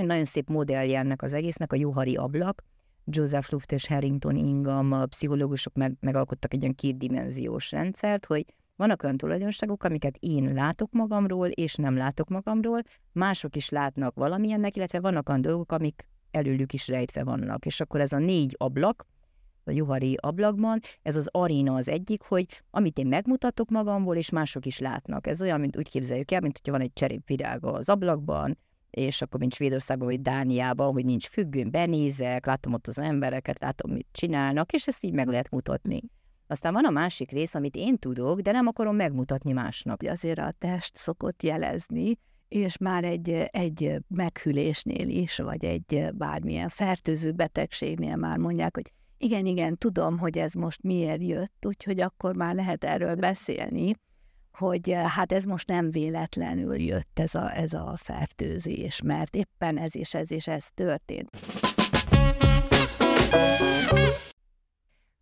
egy nagyon szép modellje ennek az egésznek, a Juhari ablak. Joseph Luft és Harrington Ingham a pszichológusok meg, megalkottak egy olyan kétdimenziós rendszert, hogy vannak olyan tulajdonságok, amiket én látok magamról, és nem látok magamról, mások is látnak valamilyennek, illetve vannak olyan dolgok, amik előlük is rejtve vannak. És akkor ez a négy ablak, a juhari ablakban, ez az aréna az egyik, hogy amit én megmutatok magamból, és mások is látnak. Ez olyan, mint úgy képzeljük el, mint hogyha van egy cserépvirág az ablakban, és akkor mint Svédországban vagy Dániában, hogy nincs függőn, benézek, látom ott az embereket, látom, mit csinálnak, és ezt így meg lehet mutatni. Aztán van a másik rész, amit én tudok, de nem akarom megmutatni másnak. Azért a test szokott jelezni, és már egy, egy meghülésnél is, vagy egy bármilyen fertőző betegségnél már mondják, hogy igen, igen, tudom, hogy ez most miért jött, úgyhogy akkor már lehet erről beszélni hogy hát ez most nem véletlenül jött ez a, ez a fertőzés, mert éppen ez és ez és ez történt.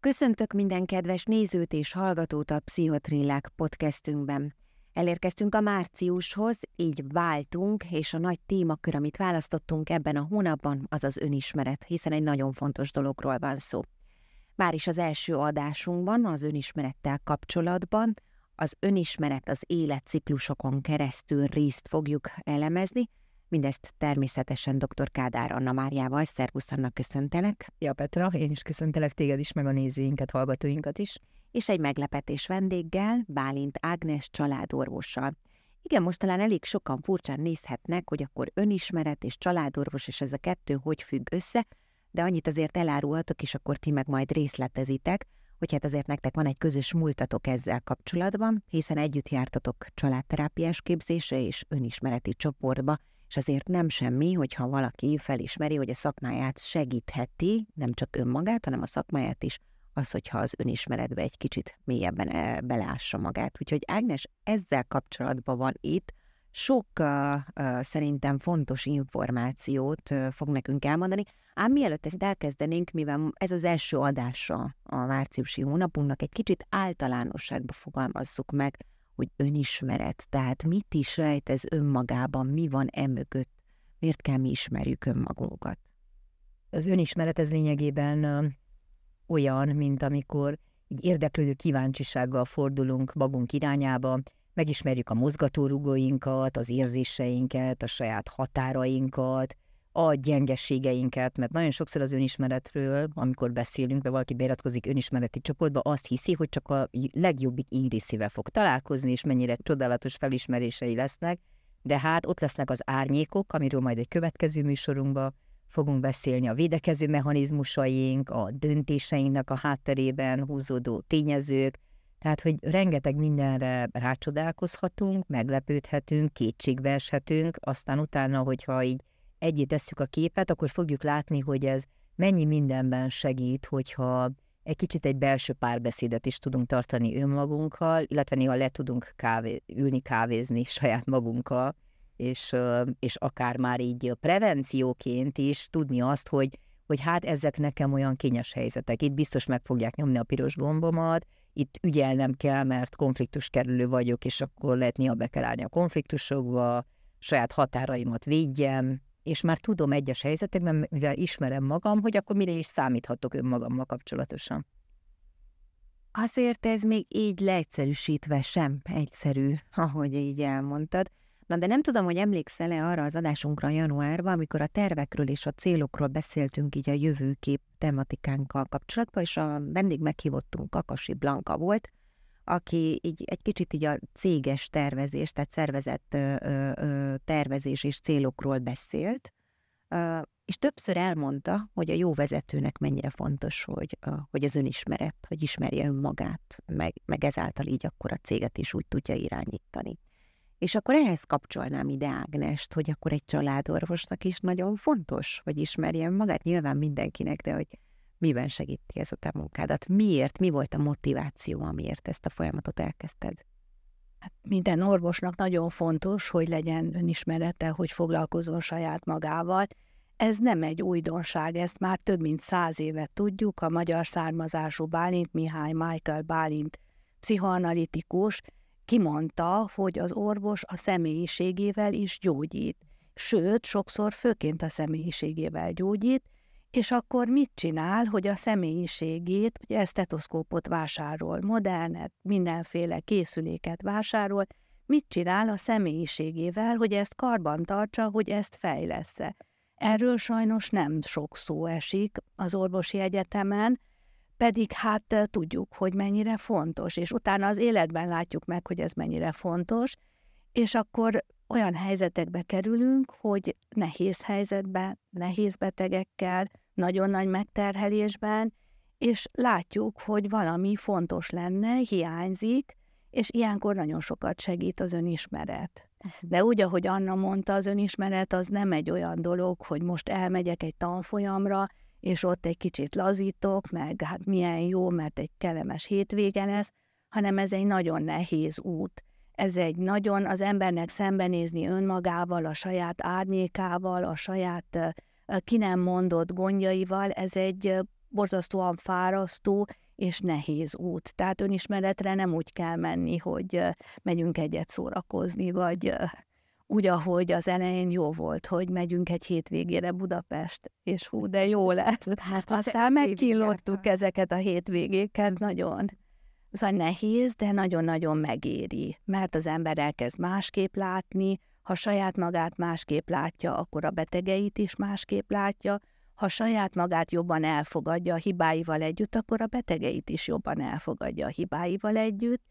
Köszöntök minden kedves nézőt és hallgatót a Pszichotrillák podcastünkben. Elérkeztünk a márciushoz, így váltunk, és a nagy témakör, amit választottunk ebben a hónapban, az az önismeret, hiszen egy nagyon fontos dologról van szó. Már is az első adásunkban, az önismerettel kapcsolatban az önismeret az életciklusokon keresztül részt fogjuk elemezni, mindezt természetesen dr. Kádár Anna Máriával. Szervusz, Anna, köszöntelek. Ja, Petra, én is köszöntelek téged is, meg a nézőinket, hallgatóinkat is. És egy meglepetés vendéggel, Bálint Ágnes családorvossal. Igen, most talán elég sokan furcsán nézhetnek, hogy akkor önismeret és családorvos és ez a kettő hogy függ össze, de annyit azért elárulhatok, és akkor ti meg majd részletezitek, hogy hát azért nektek van egy közös múltatok ezzel kapcsolatban, hiszen együtt jártatok családterápiás képzése és önismereti csoportba, és azért nem semmi, hogyha valaki felismeri, hogy a szakmáját segítheti, nem csak önmagát, hanem a szakmáját is, az, hogyha az önismeretbe egy kicsit mélyebben eh, beleássa magát. Úgyhogy Ágnes ezzel kapcsolatban van itt, sok uh, szerintem fontos információt uh, fog nekünk elmondani. Ám mielőtt ezt elkezdenénk, mivel ez az első adása a márciusi hónapunknak, egy kicsit általánosságba fogalmazzuk meg, hogy önismeret, tehát mit is rejt ez önmagában, mi van emögött, miért kell mi ismerjük önmagunkat. Az önismeret ez lényegében uh, olyan, mint amikor egy érdeklődő kíváncsisággal fordulunk magunk irányába, megismerjük a mozgatórugóinkat, az érzéseinket, a saját határainkat, a gyengeségeinket, mert nagyon sokszor az önismeretről, amikor beszélünk, vagy valaki beiratkozik önismereti csoportba, azt hiszi, hogy csak a legjobbik ingriszivel fog találkozni, és mennyire csodálatos felismerései lesznek, de hát ott lesznek az árnyékok, amiről majd egy következő műsorunkba fogunk beszélni, a védekező mechanizmusaink, a döntéseinknek a hátterében húzódó tényezők, tehát, hogy rengeteg mindenre rácsodálkozhatunk, meglepődhetünk, eshetünk, aztán utána, hogyha így egyé tesszük a képet, akkor fogjuk látni, hogy ez mennyi mindenben segít, hogyha egy kicsit egy belső párbeszédet is tudunk tartani önmagunkkal, illetve néha le tudunk kávé, ülni kávézni saját magunkkal, és, és akár már így prevencióként is tudni azt, hogy, hogy hát ezek nekem olyan kényes helyzetek, itt biztos meg fogják nyomni a piros gombomat, itt ügyelnem kell, mert konfliktus kerülő vagyok, és akkor lehet néha be kell állni a konfliktusokba, saját határaimat védjem, és már tudom egyes helyzetekben, mivel ismerem magam, hogy akkor mire is számíthatok önmagammal kapcsolatosan. Azért ez még így leegyszerűsítve sem egyszerű, ahogy így elmondtad, Na de nem tudom, hogy emlékszel-e arra az adásunkra januárban, amikor a tervekről és a célokról beszéltünk így a jövőkép tematikánkkal kapcsolatban, és a vendég meghívottunk Kakasi Blanka volt, aki így egy kicsit így a céges tervezés, tehát szervezett ö, ö, tervezés és célokról beszélt, ö, és többször elmondta, hogy a jó vezetőnek mennyire fontos, hogy, ö, hogy az önismeret, hogy ismerje önmagát, meg, meg ezáltal így akkor a céget is úgy tudja irányítani. És akkor ehhez kapcsolnám ide Ágnest, hogy akkor egy családorvosnak is nagyon fontos, hogy ismerjen magát, nyilván mindenkinek, de hogy miben segíti ez a te munkádat? Miért, mi volt a motiváció, amiért ezt a folyamatot elkezdted? Hát minden orvosnak nagyon fontos, hogy legyen önismerete, hogy foglalkozzon saját magával. Ez nem egy újdonság, ezt már több mint száz éve tudjuk. A magyar származású Bálint Mihály Michael Bálint pszichoanalitikus kimondta, hogy az orvos a személyiségével is gyógyít, sőt, sokszor főként a személyiségével gyógyít, és akkor mit csinál, hogy a személyiségét, ugye stetoszkópot vásárol, modernet, mindenféle készüléket vásárol, mit csinál a személyiségével, hogy ezt karban tartsa, hogy ezt fejlesz -e. Erről sajnos nem sok szó esik az orvosi egyetemen, pedig hát tudjuk, hogy mennyire fontos, és utána az életben látjuk meg, hogy ez mennyire fontos, és akkor olyan helyzetekbe kerülünk, hogy nehéz helyzetbe, nehéz betegekkel, nagyon nagy megterhelésben, és látjuk, hogy valami fontos lenne, hiányzik, és ilyenkor nagyon sokat segít az önismeret. Mhm. De úgy, ahogy Anna mondta, az önismeret az nem egy olyan dolog, hogy most elmegyek egy tanfolyamra, és ott egy kicsit lazítok, meg hát milyen jó, mert egy kellemes hétvége lesz, hanem ez egy nagyon nehéz út. Ez egy nagyon az embernek szembenézni önmagával, a saját árnyékával, a saját ki nem mondott gondjaival, ez egy borzasztóan fárasztó és nehéz út. Tehát önismeretre nem úgy kell menni, hogy megyünk egyet szórakozni, vagy úgy, ahogy az elején jó volt, hogy megyünk egy hétvégére Budapest, és hú, de jó lett. Hát aztán megkillottuk ezeket a hétvégéket nagyon. Szóval nehéz, de nagyon-nagyon megéri, mert az ember elkezd másképp látni, ha saját magát másképp látja, akkor a betegeit is másképp látja, ha saját magát jobban elfogadja a hibáival együtt, akkor a betegeit is jobban elfogadja a hibáival együtt,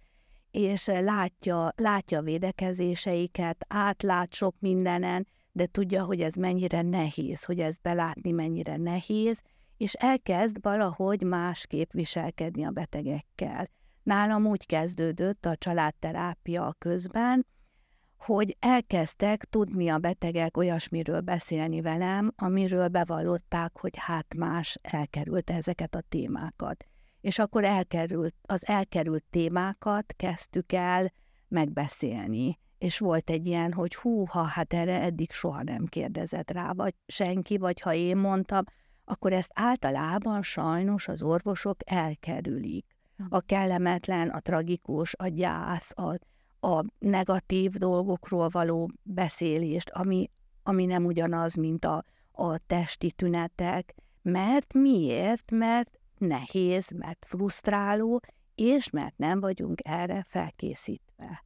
és eh, látja, látja védekezéseiket, átlát sok mindenen, de tudja, hogy ez mennyire nehéz, hogy ez belátni mennyire nehéz, és elkezd valahogy másképp viselkedni a betegekkel. Nálam úgy kezdődött a családterápia közben, hogy elkezdtek tudni a betegek olyasmiről beszélni velem, amiről bevallották, hogy hát más elkerült ezeket a témákat és akkor elkerült, az elkerült témákat kezdtük el megbeszélni. És volt egy ilyen, hogy ha hát erre eddig soha nem kérdezett rá, vagy senki, vagy ha én mondtam, akkor ezt általában sajnos az orvosok elkerülik. Hm. A kellemetlen, a tragikus, a gyász, a, a negatív dolgokról való beszélést, ami, ami nem ugyanaz, mint a, a testi tünetek. Mert miért? Mert nehéz, mert frusztráló, és mert nem vagyunk erre felkészítve.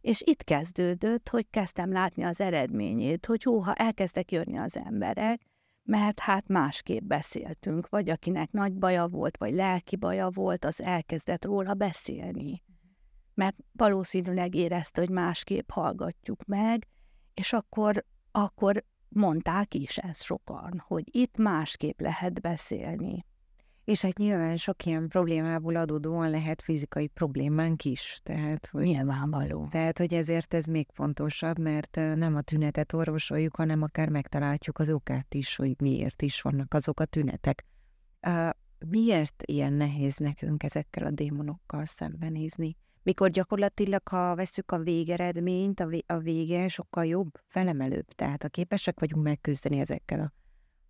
És itt kezdődött, hogy kezdtem látni az eredményét, hogy jó, ha elkezdtek jönni az emberek, mert hát másképp beszéltünk, vagy akinek nagy baja volt, vagy lelki baja volt, az elkezdett róla beszélni. Mert valószínűleg érezte, hogy másképp hallgatjuk meg, és akkor, akkor mondták is ezt sokan, hogy itt másképp lehet beszélni. És hát nyilván sok ilyen problémából adódóan lehet fizikai problémánk is. Tehát, hogy, Nyilvánvaló. Tehát, hogy ezért ez még fontosabb, mert nem a tünetet orvosoljuk, hanem akár megtaláljuk az okát is, hogy miért is vannak azok a tünetek. Miért ilyen nehéz nekünk ezekkel a démonokkal szembenézni? Mikor gyakorlatilag, ha veszük a végeredményt, a, vé- a vége sokkal jobb, felemelőbb. Tehát, ha képesek vagyunk megküzdeni ezekkel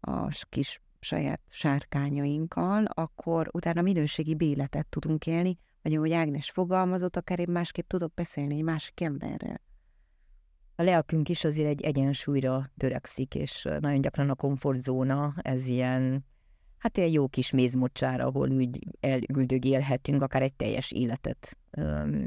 a, a kis saját sárkányainkkal, akkor utána minőségi béletet tudunk élni, vagy ahogy Ágnes fogalmazott, akár én másképp tudok beszélni egy másik emberrel. A lelkünk is azért egy egyensúlyra törekszik, és nagyon gyakran a komfortzóna ez ilyen, hát ilyen jó kis mézmocsára, ahol úgy elüldögélhetünk akár egy teljes életet.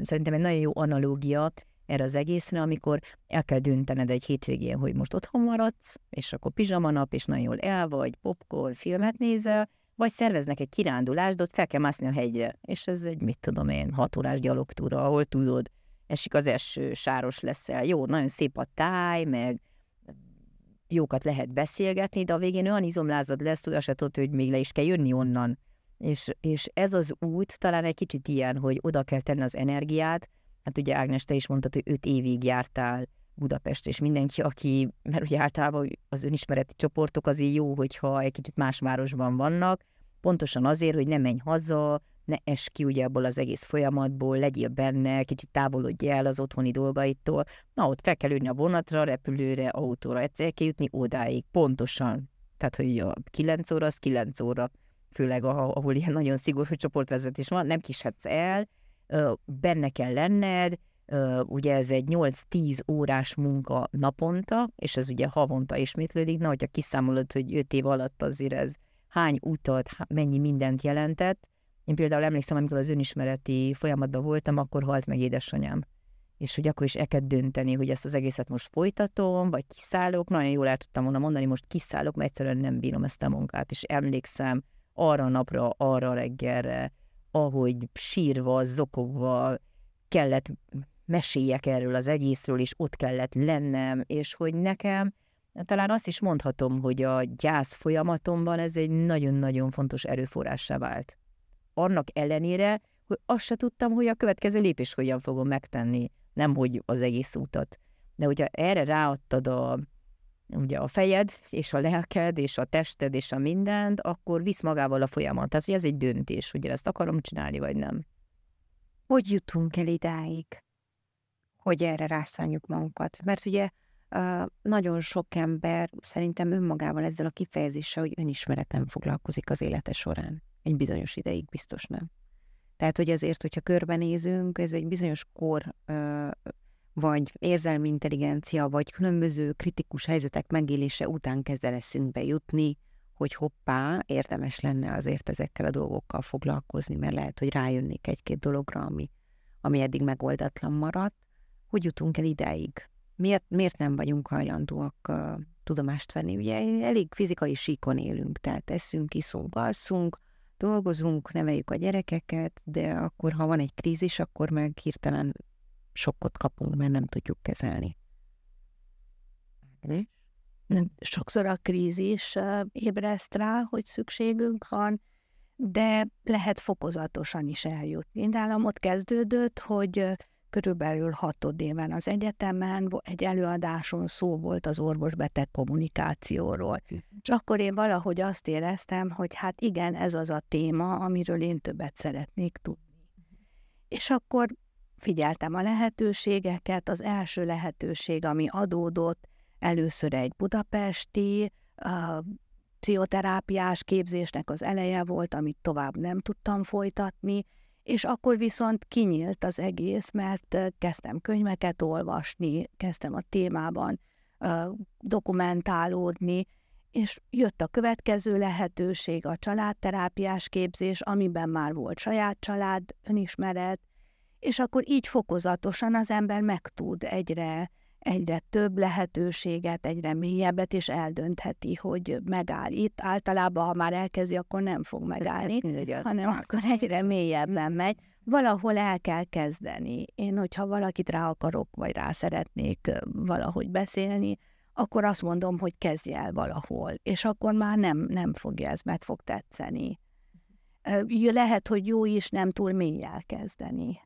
Szerintem egy nagyon jó analógia, erre az egészre, amikor el kell döntened egy hétvégén, hogy most otthon maradsz, és akkor nap, és nagyon jól el vagy, popcorn, filmet nézel, vagy szerveznek egy kirándulást, ott fel kell mászni a hegyre. És ez egy, mit tudom én, hat órás gyalogtúra, ahol tudod, esik az eső, sáros leszel, jó, nagyon szép a táj, meg jókat lehet beszélgetni, de a végén olyan izomlázad lesz, hogy azt tudod, hogy még le is kell jönni onnan. És, és ez az út talán egy kicsit ilyen, hogy oda kell tenni az energiát, hát ugye Ágnes, te is mondtad, hogy öt évig jártál Budapest, és mindenki, aki, mert ugye általában az önismereti csoportok azért jó, hogyha egy kicsit más városban vannak, pontosan azért, hogy ne menj haza, ne es ki ugye abból az egész folyamatból, legyél benne, kicsit távolodj el az otthoni dolgaitól. Na, ott fel kell ülni a vonatra, repülőre, autóra, egyszer kell jutni odáig, pontosan. Tehát, hogy a 9 óra, az 9 óra, főleg ahol ilyen nagyon szigorú csoportvezetés van, nem kishetsz el, benne kell lenned, ugye ez egy 8-10 órás munka naponta, és ez ugye havonta ismétlődik, na, hogyha kiszámolod, hogy 5 év alatt azért ez hány utat, mennyi mindent jelentett. Én például emlékszem, amikor az önismereti folyamatban voltam, akkor halt meg édesanyám. És hogy akkor is el kell dönteni, hogy ezt az egészet most folytatom, vagy kiszállok. Nagyon jól el tudtam volna mondani, most kiszállok, mert egyszerűen nem bírom ezt a munkát. És emlékszem arra a napra, arra a reggelre, ahogy sírva, zokogva kellett meséljek erről az egészről, és ott kellett lennem, és hogy nekem talán azt is mondhatom, hogy a gyász folyamatomban ez egy nagyon-nagyon fontos erőforrássá vált. Annak ellenére, hogy azt se tudtam, hogy a következő lépés hogyan fogom megtenni, nem hogy az egész útat. De hogyha erre ráadtad a, ugye a fejed, és a lelked, és a tested, és a mindent, akkor visz magával a folyamat. Tehát, hogy ez egy döntés, hogy ezt akarom csinálni, vagy nem. Hogy jutunk el idáig, hogy erre rászánjuk magunkat? Mert ugye nagyon sok ember szerintem önmagával ezzel a kifejezéssel, hogy önismeretem foglalkozik az élete során. Egy bizonyos ideig biztos nem. Tehát, hogy azért, hogyha körbenézünk, ez egy bizonyos kor vagy érzelmi intelligencia, vagy különböző kritikus helyzetek megélése után kezd el eszünkbe jutni, hogy hoppá, érdemes lenne azért ezekkel a dolgokkal foglalkozni, mert lehet, hogy rájönnék egy-két dologra, ami, ami eddig megoldatlan maradt. Hogy jutunk el ideig? Miért, miért nem vagyunk hajlandóak uh, tudomást venni? Ugye elég fizikai síkon élünk, tehát eszünk, iszunk, alszunk, dolgozunk, neveljük a gyerekeket, de akkor, ha van egy krízis, akkor meg hirtelen sokkot kapunk, mert nem tudjuk kezelni. Hm? Sokszor a krízis ébreszt rá, hogy szükségünk van, de lehet fokozatosan is eljutni. Nálam ott kezdődött, hogy körülbelül hatod éven az egyetemen egy előadáson szó volt az orvos-beteg kommunikációról. Hm. És akkor én valahogy azt éreztem, hogy hát igen, ez az a téma, amiről én többet szeretnék tudni. És akkor figyeltem a lehetőségeket, az első lehetőség, ami adódott, először egy budapesti a pszichoterápiás képzésnek az eleje volt, amit tovább nem tudtam folytatni, és akkor viszont kinyílt az egész, mert kezdtem könyveket olvasni, kezdtem a témában dokumentálódni, és jött a következő lehetőség, a családterápiás képzés, amiben már volt saját család, önismeret, és akkor így fokozatosan az ember megtud egyre, egyre több lehetőséget, egyre mélyebbet, és eldöntheti, hogy megáll itt. Általában, ha már elkezdi, akkor nem fog megállni, hanem akkor egyre mélyebben megy. Valahol el kell kezdeni. Én, hogyha valakit rá akarok, vagy rá szeretnék valahogy beszélni, akkor azt mondom, hogy kezdj el valahol, és akkor már nem, nem fogja ez, meg fog tetszeni. Lehet, hogy jó is nem túl mélyel kezdeni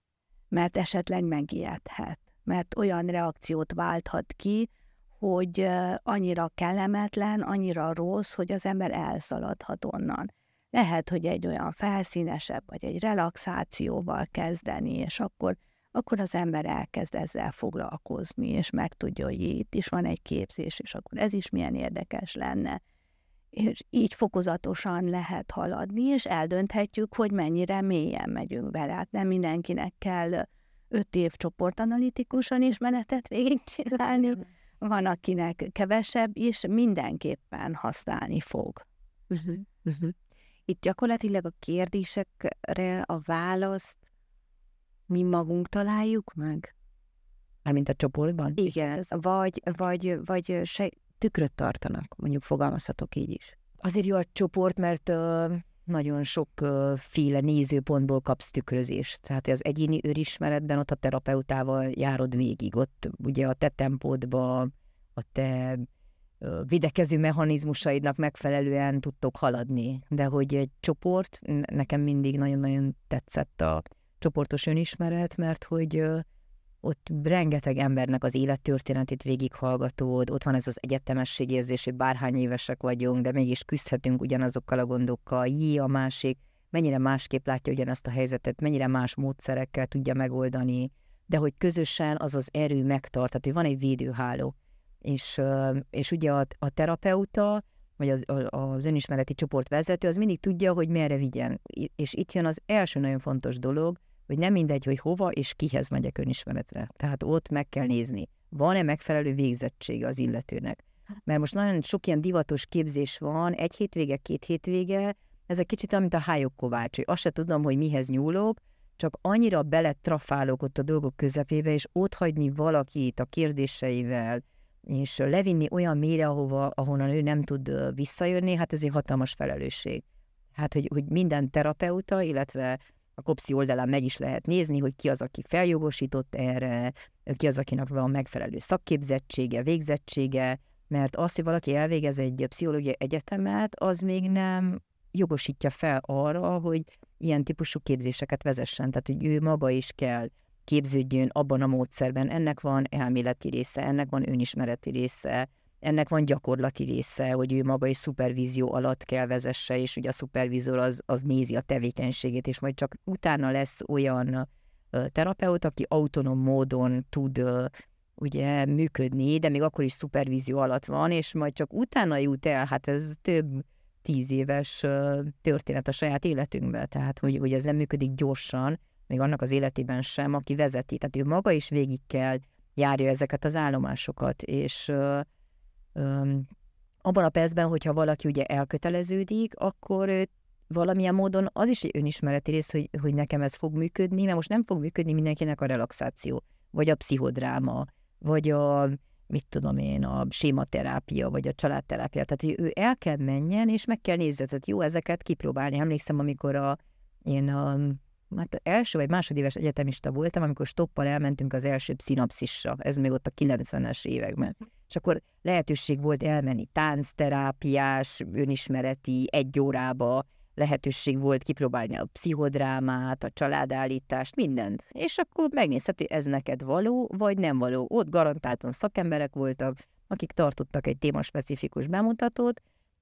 mert esetleg megijedhet, mert olyan reakciót válthat ki, hogy annyira kellemetlen, annyira rossz, hogy az ember elszaladhat onnan. Lehet, hogy egy olyan felszínesebb, vagy egy relaxációval kezdeni, és akkor, akkor az ember elkezd ezzel foglalkozni, és megtudja, hogy itt is van egy képzés, és akkor ez is milyen érdekes lenne és így fokozatosan lehet haladni, és eldönthetjük, hogy mennyire mélyen megyünk bele. Hát nem mindenkinek kell öt év csoportanalitikusan is menetet végigcsinálni, van akinek kevesebb, és mindenképpen használni fog. Uh-huh, uh-huh. Itt gyakorlatilag a kérdésekre a választ mi magunk találjuk meg? Mármint a csoportban? Igen, vagy, vagy, vagy se, tükröt tartanak, mondjuk fogalmazhatok így is. Azért jó a csoport, mert uh, nagyon sokféle uh, nézőpontból kapsz tükrözést. Tehát az egyéni őrismeretben ott a terapeutával járod végig, ott ugye a te tempódba, a te uh, videkező mechanizmusaidnak megfelelően tudtok haladni. De hogy egy csoport, nekem mindig nagyon-nagyon tetszett a csoportos önismeret, mert hogy ott rengeteg embernek az élettörténetét végighallgatod, ott van ez az egyetemesség érzés, hogy bárhány évesek vagyunk, de mégis küzdhetünk ugyanazokkal a gondokkal, jé a másik, mennyire másképp látja ugyanazt a helyzetet, mennyire más módszerekkel tudja megoldani, de hogy közösen az az erő megtart, tehát hogy van egy védőháló. És, és ugye a, a terapeuta, vagy az, az önismereti csoport vezető, az mindig tudja, hogy merre vigyen. És itt jön az első nagyon fontos dolog, hogy nem mindegy, hogy hova és kihez megyek önismeretre. Tehát ott meg kell nézni, van-e megfelelő végzettsége az illetőnek. Mert most nagyon sok ilyen divatos képzés van, egy hétvége, két hétvége, ez egy kicsit olyan, mint a hályok kovács, hogy azt se tudom, hogy mihez nyúlok, csak annyira beletrafálok ott a dolgok közepébe, és ott hagyni valakit a kérdéseivel, és levinni olyan mélyre, ahova, ahonnan ő nem tud visszajönni, hát ez egy hatalmas felelősség. Hát, hogy, hogy minden terapeuta, illetve a kopszi oldalán meg is lehet nézni, hogy ki az, aki feljogosított erre, ki az, akinek van megfelelő szakképzettsége, végzettsége, mert az, hogy valaki elvégez egy pszichológiai egyetemet, az még nem jogosítja fel arra, hogy ilyen típusú képzéseket vezessen. Tehát, hogy ő maga is kell képződjön abban a módszerben. Ennek van elméleti része, ennek van önismereti része, ennek van gyakorlati része, hogy ő maga is szupervízió alatt kell vezesse, és ugye a szupervízor az, az nézi a tevékenységét, és majd csak utána lesz olyan terapeut, aki autonóm módon tud ugye működni, de még akkor is szupervízió alatt van, és majd csak utána jut el, hát ez több tíz éves történet a saját életünkben, tehát hogy, hogy ez nem működik gyorsan, még annak az életében sem, aki vezeti. Tehát ő maga is végig kell járja ezeket az állomásokat, és abban a percben, hogyha valaki ugye elköteleződik, akkor valamilyen módon az is egy önismereti rész, hogy, hogy nekem ez fog működni, mert most nem fog működni mindenkinek a relaxáció, vagy a pszichodráma, vagy a, mit tudom én, a sématerápia, vagy a családterápia. Tehát, hogy ő el kell menjen, és meg kell nézni, tehát jó ezeket kipróbálni. Emlékszem, amikor a, én a hát első vagy másodéves egyetemista voltam, amikor stoppal elmentünk az első szinapszisra, ez még ott a 90-es években. És akkor lehetőség volt elmenni táncterápiás, önismereti, egy órába, lehetőség volt kipróbálni a pszichodrámát, a családállítást, mindent. És akkor megnézhet, hogy ez neked való, vagy nem való. Ott garantáltan szakemberek voltak, akik tartottak egy témaspecifikus bemutatót,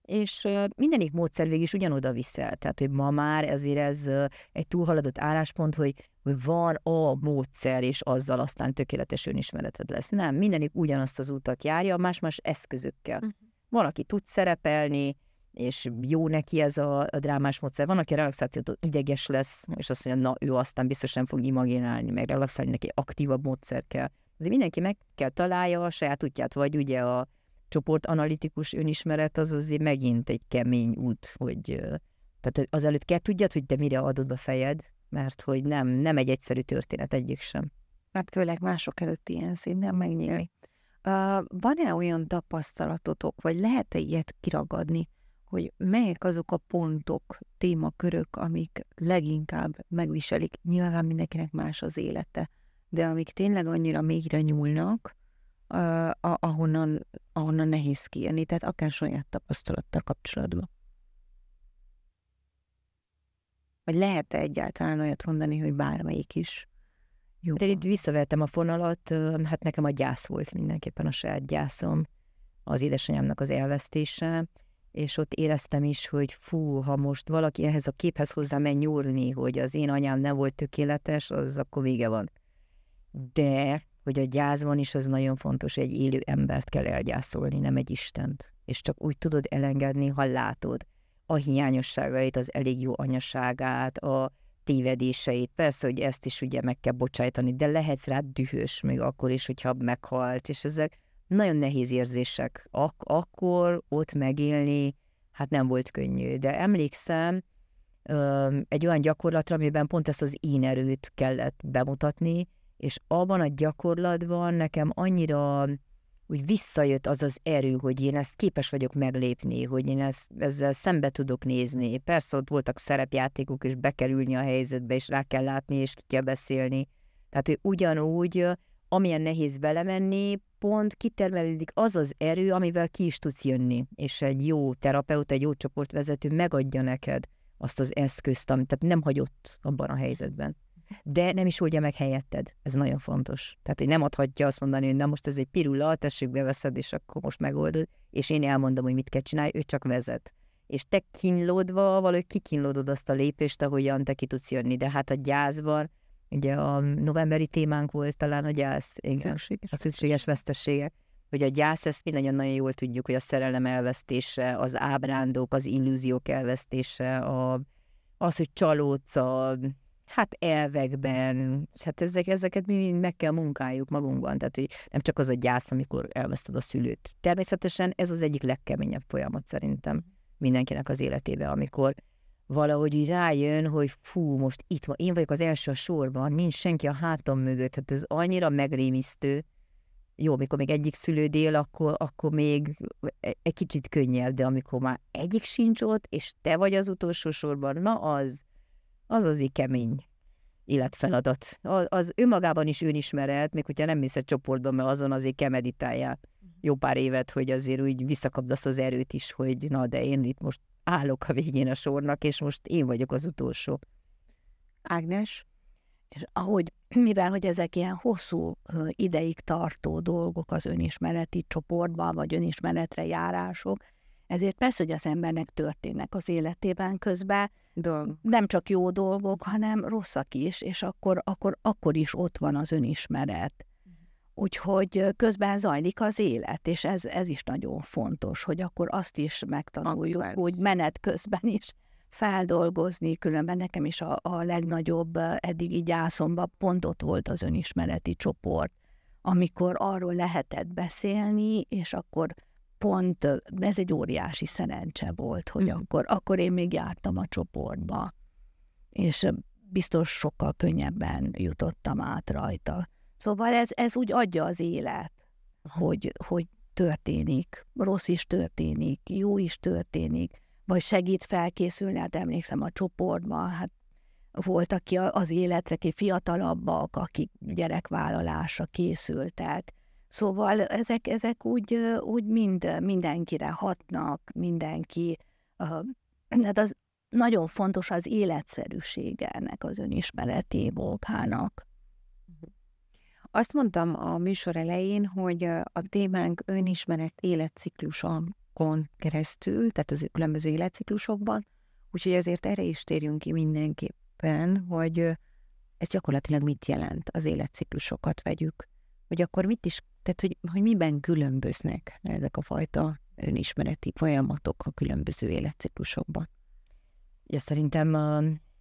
és mindenik módszer végig is ugyanoda viszel. Tehát, hogy ma már ezért ez egy túlhaladott álláspont, hogy, hogy van a módszer, és azzal aztán tökéletes önismereted lesz. Nem, mindenik ugyanazt az utat járja, más-más eszközökkel. Uh-huh. Van, aki tud szerepelni, és jó neki ez a, a drámás módszer. Van, aki a relaxációtól ideges lesz, és azt mondja, na ő aztán biztos nem fog imaginálni, meg relaxálni neki aktívabb módszer kell. Azért mindenki meg kell találja a saját útját, vagy ugye a, csoportanalitikus önismeret az azért megint egy kemény út, hogy tehát azelőtt kell tudjad, hogy te mire adod a fejed, mert hogy nem, nem egy egyszerű történet egyik sem. Hát főleg mások előtt ilyen szinten megnyílni. Uh, van-e olyan tapasztalatotok, vagy lehet-e ilyet kiragadni, hogy melyek azok a pontok, témakörök, amik leginkább megviselik, nyilván mindenkinek más az élete, de amik tényleg annyira mélyre nyúlnak, ahonnan, ahonnan nehéz kijönni, tehát akár saját tapasztalattal kapcsolatban. Vagy lehet-e egyáltalán olyat mondani, hogy bármelyik is? Jó. Hát én itt visszavettem a fonalat, hát nekem a gyász volt mindenképpen a saját gyászom, az édesanyámnak az elvesztése, és ott éreztem is, hogy fú, ha most valaki ehhez a képhez hozzá menj nyúlni, hogy az én anyám nem volt tökéletes, az akkor vége van. De hogy a gyászban is az nagyon fontos, egy élő embert kell elgyászolni, nem egy Istent. És csak úgy tudod elengedni, ha látod a hiányosságait, az elég jó anyaságát, a tévedéseit. Persze, hogy ezt is ugye meg kell bocsájtani, de lehetsz rá dühös még akkor is, hogyha meghalt, és ezek nagyon nehéz érzések. Ak- akkor ott megélni, hát nem volt könnyű. De emlékszem egy olyan gyakorlatra, amiben pont ezt az én erőt kellett bemutatni, és abban a gyakorlatban nekem annyira úgy visszajött az az erő, hogy én ezt képes vagyok meglépni, hogy én ezt, ezzel szembe tudok nézni. Persze ott voltak szerepjátékok, és bekerülni a helyzetbe, és rá kell látni, és ki kell beszélni. Tehát, hogy ugyanúgy, amilyen nehéz belemenni, pont kitermelődik az az erő, amivel ki is tudsz jönni, és egy jó terapeuta, egy jó csoportvezető megadja neked azt az eszközt, amit tehát nem hagyott abban a helyzetben de nem is oldja meg helyetted. Ez nagyon fontos. Tehát, hogy nem adhatja azt mondani, hogy na most ez egy pirula, tessék, beveszed, és akkor most megoldod, és én elmondom, hogy mit kell csinálni, ő csak vezet. És te kínlódva valahogy kikínlódod azt a lépést, ahogyan te ki tudsz jönni. De hát a gyászban, ugye a novemberi témánk volt talán a gyász, igen, szükséges a szükséges vesztességek, hogy a gyász, ezt nagyon nagyon jól tudjuk, hogy a szerelem elvesztése, az ábrándok, az illúziók elvesztése, a, az, hogy csalódsz a hát elvekben, hát ezek, ezeket mi meg kell munkáljuk magunkban, tehát hogy nem csak az a gyász, amikor elveszted a szülőt. Természetesen ez az egyik legkeményebb folyamat szerintem mindenkinek az életébe, amikor valahogy így rájön, hogy fú, most itt van, én vagyok az első a sorban, nincs senki a hátam mögött, hát ez annyira megrémisztő. Jó, mikor még egyik szülődél, akkor, akkor még e-, egy kicsit könnyebb, de amikor már egyik sincs ott, és te vagy az utolsó sorban, na az, az az kemény életfeladat. Az, az önmagában is önismerelt, még hogyha nem mész egy csoportba, mert azon azért kell meditálják mhm. jó pár évet, hogy azért úgy visszakapdasz az erőt is, hogy na de én itt most állok a végén a sornak, és most én vagyok az utolsó. Ágnes, és ahogy, mivel hogy ezek ilyen hosszú ideig tartó dolgok az önismereti csoportban, vagy önismeretre járások, ezért persze, hogy az embernek történnek az életében közben, Dolg. nem csak jó dolgok, hanem rosszak is, és akkor, akkor, akkor is ott van az önismeret. Úgyhogy közben zajlik az élet, és ez, ez is nagyon fontos, hogy akkor azt is megtanuljuk, Aktuál. hogy menet közben is feldolgozni, különben nekem is a, a legnagyobb eddigi gyászomba pont ott volt az önismereti csoport, amikor arról lehetett beszélni, és akkor pont ez egy óriási szerencse volt, hogy mm. akkor, akkor én még jártam a csoportba, és biztos sokkal könnyebben jutottam át rajta. Szóval ez, ez úgy adja az élet, hogy, hogy történik, rossz is történik, jó is történik, vagy segít felkészülni, hát emlékszem a csoportban, hát volt, aki az életre, aki fiatalabbak, akik gyerekvállalásra készültek, Szóval ezek, ezek úgy, úgy mind mindenkire hatnak, mindenki. Tehát az nagyon fontos az életszerűsége ennek az önismereti munkának. Mhm. Azt mondtam a műsor elején, hogy a témánk önismeret életciklusokon keresztül, tehát az különböző életciklusokban, úgyhogy azért erre is térjünk ki mindenképpen, hogy ez gyakorlatilag mit jelent, az életciklusokat vegyük hogy akkor mit is, tehát hogy, hogy miben különböznek ezek a fajta önismereti folyamatok a különböző életciklusokban. Ja, szerintem a,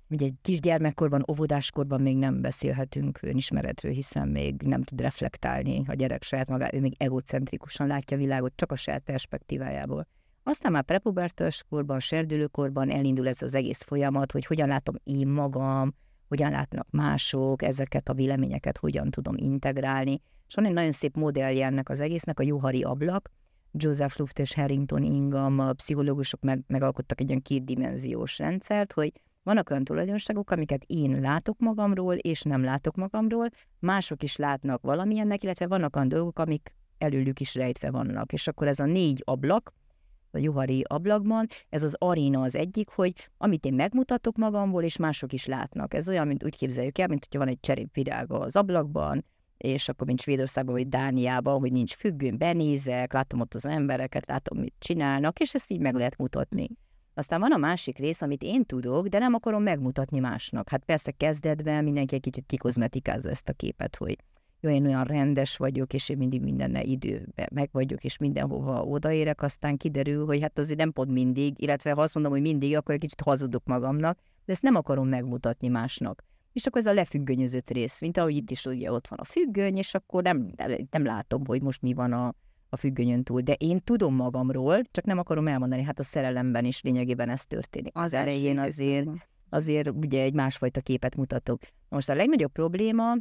ugye egy kisgyermekkorban, óvodáskorban még nem beszélhetünk önismeretről, hiszen még nem tud reflektálni a gyerek saját magát, ő még egocentrikusan látja a világot, csak a saját perspektívájából. Aztán már prepubertás korban, serdülőkorban elindul ez az egész folyamat, hogy hogyan látom én magam, hogyan látnak mások, ezeket a véleményeket hogyan tudom integrálni. És van egy nagyon szép modellje ennek az egésznek, a Juhari ablak, Joseph Luft és Harrington Ingham a pszichológusok meg, megalkottak egy olyan kétdimenziós rendszert, hogy vannak olyan tulajdonságok, amiket én látok magamról, és nem látok magamról, mások is látnak valamilyennek, illetve vannak olyan dolgok, amik előlük is rejtve vannak. És akkor ez a négy ablak, a juhari ablakban, ez az aréna az egyik, hogy amit én megmutatok magamból, és mások is látnak. Ez olyan, mint úgy képzeljük el, mint hogyha van egy cserépvirág az ablakban, és akkor mint Svédországban vagy Dániában, hogy nincs függőn, benézek, látom ott az embereket, látom, mit csinálnak, és ezt így meg lehet mutatni. Aztán van a másik rész, amit én tudok, de nem akarom megmutatni másnak. Hát persze kezdetben mindenki egy kicsit kikozmetikázza ezt a képet, hogy jó, én olyan rendes vagyok, és én mindig mindenne időben meg vagyok, és mindenhova odaérek, aztán kiderül, hogy hát azért nem pont mindig, illetve ha azt mondom, hogy mindig, akkor egy kicsit hazudok magamnak, de ezt nem akarom megmutatni másnak és akkor ez a lefüggönyözött rész, mint ahogy itt is ugye ott van a függöny, és akkor nem, nem látom, hogy most mi van a, a függönyön túl. De én tudom magamról, csak nem akarom elmondani, hát a szerelemben is lényegében ez történik. Az elején azért, azért ugye egy másfajta képet mutatok. Most a legnagyobb probléma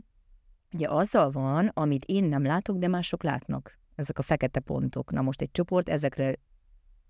ugye azzal van, amit én nem látok, de mások látnak. Ezek a fekete pontok. Na most egy csoport ezekre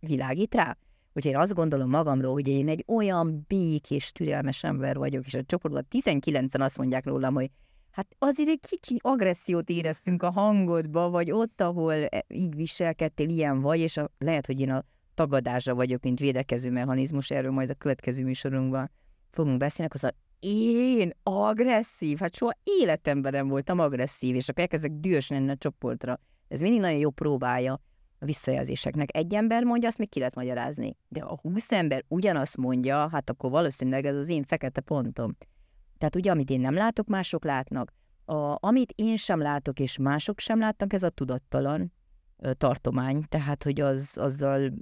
világít rá, hogy én azt gondolom magamról, hogy én egy olyan békés, türelmes ember vagyok, és a csoportban 19-en azt mondják rólam, hogy hát azért egy kicsi agressziót éreztünk a hangodba, vagy ott, ahol e, így viselkedtél, ilyen vagy, és a, lehet, hogy én a tagadásra vagyok, mint védekező mechanizmus, erről majd a következő műsorunkban fogunk beszélni, akkor az szóval én agresszív, hát soha életemben nem voltam agresszív, és akkor elkezdek dühös lenni a csoportra. Ez mindig nagyon jó próbája a visszajelzéseknek. Egy ember mondja, azt még ki lehet magyarázni. De a húsz ember ugyanazt mondja, hát akkor valószínűleg ez az én fekete pontom. Tehát ugye, amit én nem látok, mások látnak. A, amit én sem látok, és mások sem látnak, ez a tudattalan ö, tartomány. Tehát, hogy az, azzal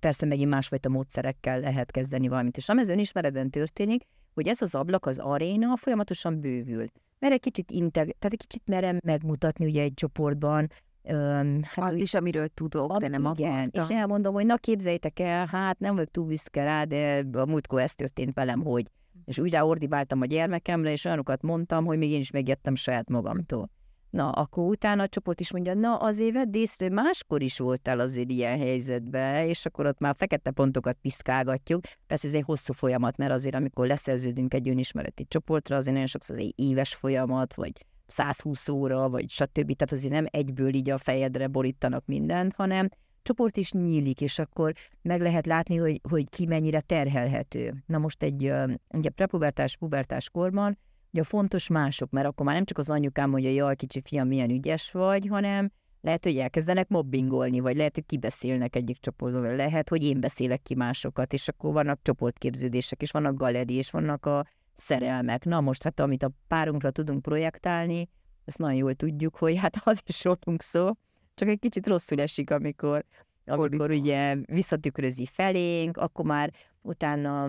persze megint másfajta módszerekkel lehet kezdeni valamit. És ami az önismeretben történik, hogy ez az ablak, az aréna folyamatosan bővül. Mert egy kicsit integ, tehát egy kicsit merem megmutatni ugye egy csoportban, Öm, hát, Azt is, amiről tudok, ab, de nem igen, akartam. És elmondom, hogy na képzeljétek el, hát nem vagyok túl büszke rá, de a múltkor ez történt velem, hogy hm. és úgy ráordibáltam a gyermekemre, és olyanokat mondtam, hogy még én is megjettem saját magamtól. Na, akkor utána a csoport is mondja, na azért vedd észre, hogy máskor is voltál azért ilyen helyzetben, és akkor ott már fekete pontokat piszkálgatjuk. Persze ez egy hosszú folyamat, mert azért amikor leszerződünk egy önismereti csoportra, azért nagyon sokszor az egy éves folyamat, vagy 120 óra, vagy stb. Tehát azért nem egyből így a fejedre borítanak mindent, hanem csoport is nyílik, és akkor meg lehet látni, hogy, hogy ki mennyire terhelhető. Na most egy ugye prepubertás, pubertás korban ugye fontos mások, mert akkor már nem csak az anyukám mondja, jaj, kicsi fiam, milyen ügyes vagy, hanem lehet, hogy elkezdenek mobbingolni, vagy lehet, hogy kibeszélnek egyik csoportban, vagy lehet, hogy én beszélek ki másokat, és akkor vannak csoportképződések, és vannak galeri, és vannak a szerelmek. Na most hát, amit a párunkra tudunk projektálni, ezt nagyon jól tudjuk, hogy hát az is rólunk szó, csak egy kicsit rosszul esik, amikor, amikor ugye visszatükrözi felénk, akkor már utána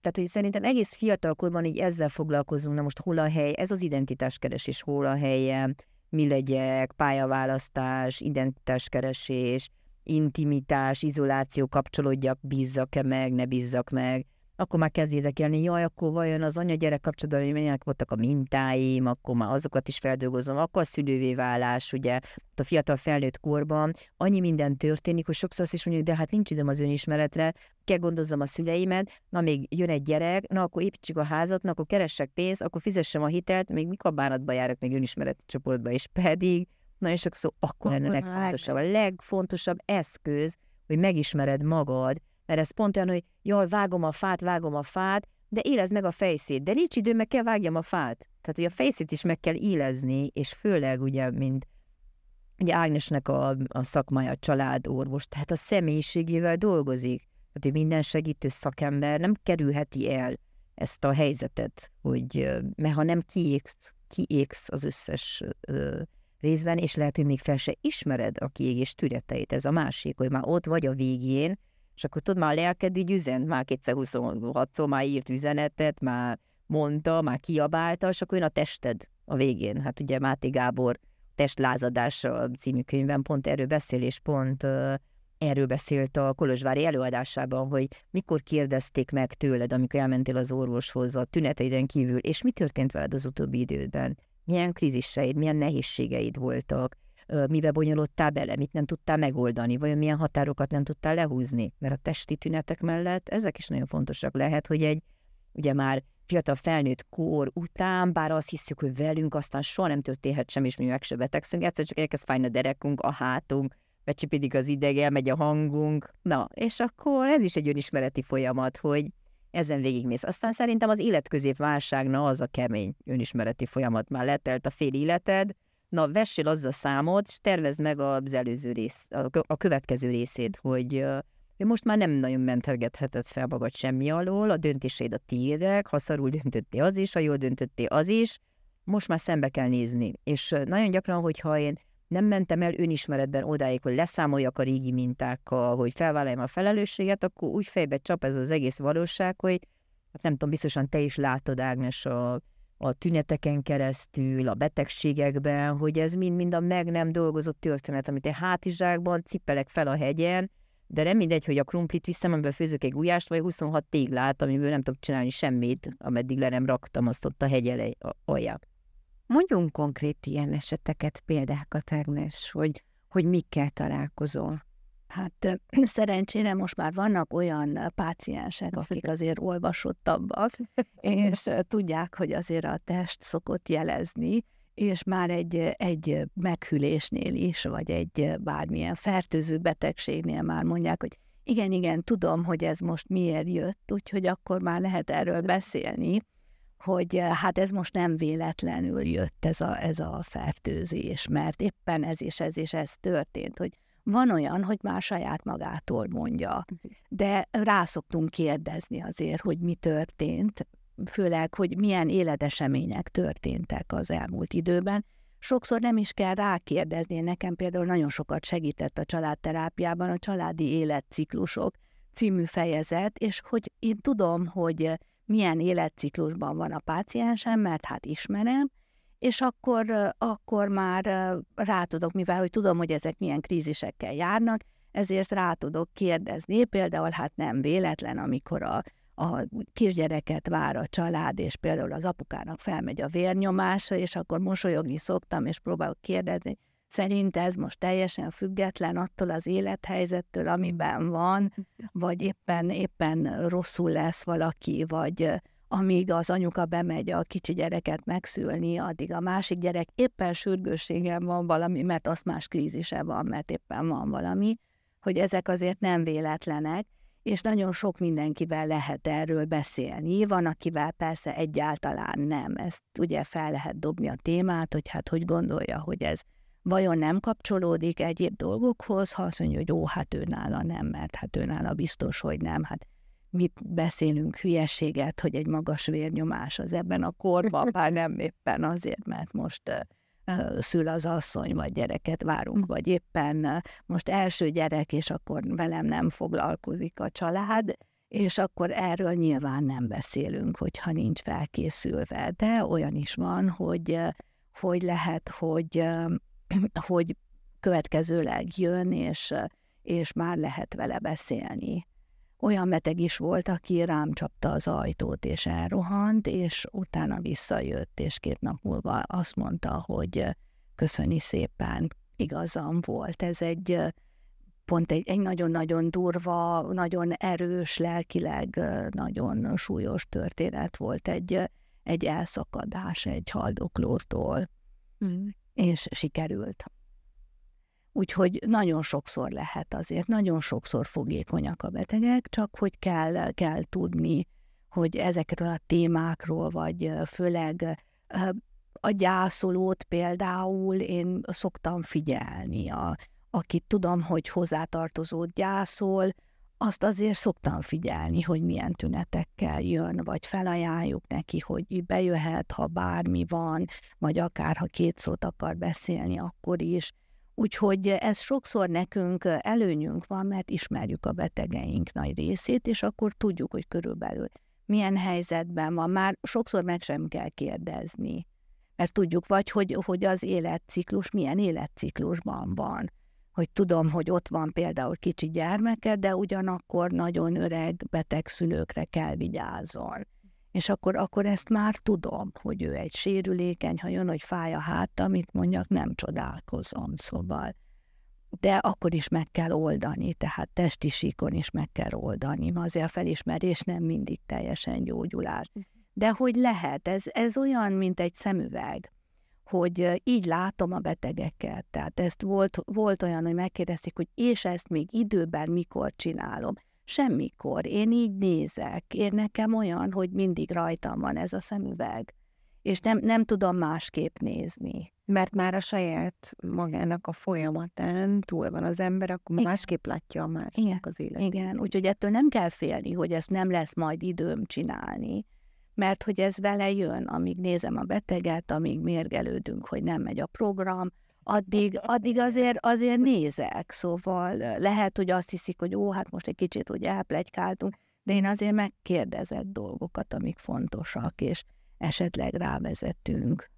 tehát, hogy szerintem egész fiatalkorban így ezzel foglalkozunk, na most hol a hely, ez az identitáskeresés, hol a helye, mi legyek, pályaválasztás, identitáskeresés, intimitás, izoláció, kapcsolódjak, bízzak-e meg, ne bízzak meg akkor már kezd érdekelni, jaj, akkor vajon az anya-gyerek kapcsolatban milyenek voltak a mintáim, akkor már azokat is feldolgozom, akkor a szülővé válás, ugye, a fiatal felnőtt korban annyi minden történik, hogy sokszor azt is mondjuk, de hát nincs időm az önismeretre, kell gondozzam a szüleimet, na még jön egy gyerek, na akkor építsük a házat, na akkor keressek pénzt, akkor fizessem a hitelt, még mikor bánatba járok, még önismeret csoportba, és pedig nagyon sokszor akkor lenne legfontosabb. A legfontosabb eszköz, hogy megismered magad, mert ez pont olyan, hogy jaj, vágom a fát, vágom a fát, de élez meg a fejszét. De nincs idő, meg kell vágjam a fát. Tehát, hogy a fejszét is meg kell élezni, és főleg ugye, mint ugye Ágnesnek a, a szakmája a családorvos, tehát a személyiségével dolgozik. Tehát, hogy minden segítő szakember nem kerülheti el ezt a helyzetet, hogy, mert ha nem kiégsz, kiégsz az összes ö, részben, és lehet, hogy még fel se ismered a kiégés türeteit, ez a másik, hogy már ott vagy a végén, és akkor tudod, már a lelked így üzent, már 226 szó, már írt üzenetet, már mondta, már kiabálta, és akkor jön a tested a végén. Hát ugye Máté Gábor testlázadás című könyvben pont erről beszél, és pont erről beszélt a Kolozsvári előadásában, hogy mikor kérdezték meg tőled, amikor elmentél az orvoshoz a tüneteiden kívül, és mi történt veled az utóbbi időben? Milyen kríziseid, milyen nehézségeid voltak? mibe bonyolódtál bele, mit nem tudtál megoldani, vagy milyen határokat nem tudtál lehúzni. Mert a testi tünetek mellett ezek is nagyon fontosak lehet, hogy egy ugye már fiatal felnőtt kor után, bár azt hiszük, hogy velünk aztán soha nem történhet sem, és mi meg se betegszünk, egyszer csak elkezd fájni a derekunk, a hátunk, becsipidik az idege, megy a hangunk. Na, és akkor ez is egy önismereti folyamat, hogy ezen végigmész. Aztán szerintem az életközép válságna az a kemény önismereti folyamat. Már letelt a fél életed, Na, vessél a számot, és tervezd meg az előző rész, a következő részét, hogy most már nem nagyon mentegetheted fel magad semmi alól, a döntéseid a tiédek, ha szarul döntöttél az is, ha jól döntöttél az is, most már szembe kell nézni. És nagyon gyakran, hogyha én nem mentem el önismeretben odáig, hogy leszámoljak a régi mintákkal, hogy felvállaljam a felelősséget, akkor úgy fejbe csap ez az egész valóság, hogy hát nem tudom, biztosan te is látod, Ágnes, a a tüneteken keresztül, a betegségekben, hogy ez mind-mind a meg nem dolgozott történet, amit egy hátizsákban cipelek fel a hegyen, de nem mindegy, hogy a krumplit viszem, amiből főzök egy gulyást, vagy 26 téglát, amiből nem tudok csinálni semmit, ameddig le nem raktam azt ott a hegy elej, alja. Mondjunk konkrét ilyen eseteket, példákat, Ernest, hogy, hogy mikkel találkozol. Hát szerencsére most már vannak olyan páciensek, akik azért olvasottabbak, és tudják, hogy azért a test szokott jelezni, és már egy, egy meghülésnél is, vagy egy bármilyen fertőző betegségnél már mondják, hogy igen, igen, tudom, hogy ez most miért jött, úgyhogy akkor már lehet erről beszélni, hogy hát ez most nem véletlenül jött ez a, ez a fertőzés, mert éppen ez és ez és ez történt, hogy van olyan, hogy már saját magától mondja, de rá szoktunk kérdezni azért, hogy mi történt, főleg, hogy milyen életesemények történtek az elmúlt időben. Sokszor nem is kell rákérdezni, nekem például nagyon sokat segített a családterápiában a családi életciklusok című fejezet, és hogy én tudom, hogy milyen életciklusban van a páciensem, mert hát ismerem, és akkor, akkor már rá tudok, mivel hogy tudom, hogy ezek milyen krízisekkel járnak, ezért rá tudok kérdezni. Például hát nem véletlen, amikor a, a kisgyereket vár a család, és például az apukának felmegy a vérnyomása, és akkor mosolyogni szoktam, és próbálok kérdezni, szerint ez most teljesen független attól az élethelyzettől, amiben van, hm. vagy éppen, éppen rosszul lesz valaki, vagy, amíg az anyuka bemegy a kicsi gyereket megszülni, addig a másik gyerek éppen sürgősségem van valami, mert azt más krízise van, mert éppen van valami, hogy ezek azért nem véletlenek, és nagyon sok mindenkivel lehet erről beszélni. Van, akivel persze egyáltalán nem. Ezt ugye fel lehet dobni a témát, hogy hát hogy gondolja, hogy ez vajon nem kapcsolódik egyéb dolgokhoz, ha azt mondja, hogy ó, hát ő nála nem, mert hát ő nála biztos, hogy nem. Hát mit beszélünk hülyeséget, hogy egy magas vérnyomás az ebben a korban, bár nem éppen azért, mert most szül az asszony, vagy gyereket várunk, hm. vagy éppen most első gyerek, és akkor velem nem foglalkozik a család, és akkor erről nyilván nem beszélünk, hogyha nincs felkészülve. De olyan is van, hogy, hogy lehet, hogy, hogy következőleg jön, és, és már lehet vele beszélni olyan beteg is volt, aki rám csapta az ajtót, és elrohant, és utána visszajött, és két nap múlva azt mondta, hogy köszöni szépen, igazam volt. Ez egy pont egy, egy nagyon-nagyon durva, nagyon erős, lelkileg nagyon súlyos történet volt, egy, egy elszakadás egy haldoklótól, mm. és sikerült. Úgyhogy nagyon sokszor lehet azért, nagyon sokszor fogékonyak a betegek, csak hogy kell, kell tudni, hogy ezekről a témákról, vagy főleg a gyászolót például én szoktam figyelni. A, akit tudom, hogy hozzátartozót gyászol, azt azért szoktam figyelni, hogy milyen tünetekkel jön, vagy felajánljuk neki, hogy bejöhet, ha bármi van, vagy akár ha két szót akar beszélni, akkor is Úgyhogy ez sokszor nekünk előnyünk van, mert ismerjük a betegeink nagy részét, és akkor tudjuk, hogy körülbelül milyen helyzetben van. Már sokszor meg sem kell kérdezni, mert tudjuk vagy, hogy, hogy az életciklus milyen életciklusban van. Hogy tudom, hogy ott van például kicsi gyermeke, de ugyanakkor nagyon öreg beteg szülőkre kell vigyázzon és akkor, akkor ezt már tudom, hogy ő egy sérülékeny, ha jön, hogy fáj a háta, amit mondjak, nem csodálkozom, szóval. De akkor is meg kell oldani, tehát testi síkon is meg kell oldani, mert azért a felismerés nem mindig teljesen gyógyulás. Mhm. De hogy lehet, ez, ez olyan, mint egy szemüveg hogy így látom a betegeket. Tehát ezt volt, volt olyan, hogy megkérdezték, hogy és ezt még időben mikor csinálom. Semmikor. Én így nézek. Én nekem olyan, hogy mindig rajtam van ez a szemüveg. És nem, nem tudom másképp nézni. Mert már a saját magának a folyamatán túl van az ember, akkor Igen. másképp látja a másnak Igen. az életét. Igen, úgyhogy ettől nem kell félni, hogy ezt nem lesz majd időm csinálni, mert hogy ez vele jön, amíg nézem a beteget, amíg mérgelődünk, hogy nem megy a program, addig, addig azért, azért nézek, szóval lehet, hogy azt hiszik, hogy ó, hát most egy kicsit ugye elplegykáltunk, de én azért megkérdezek dolgokat, amik fontosak, és esetleg rávezetünk.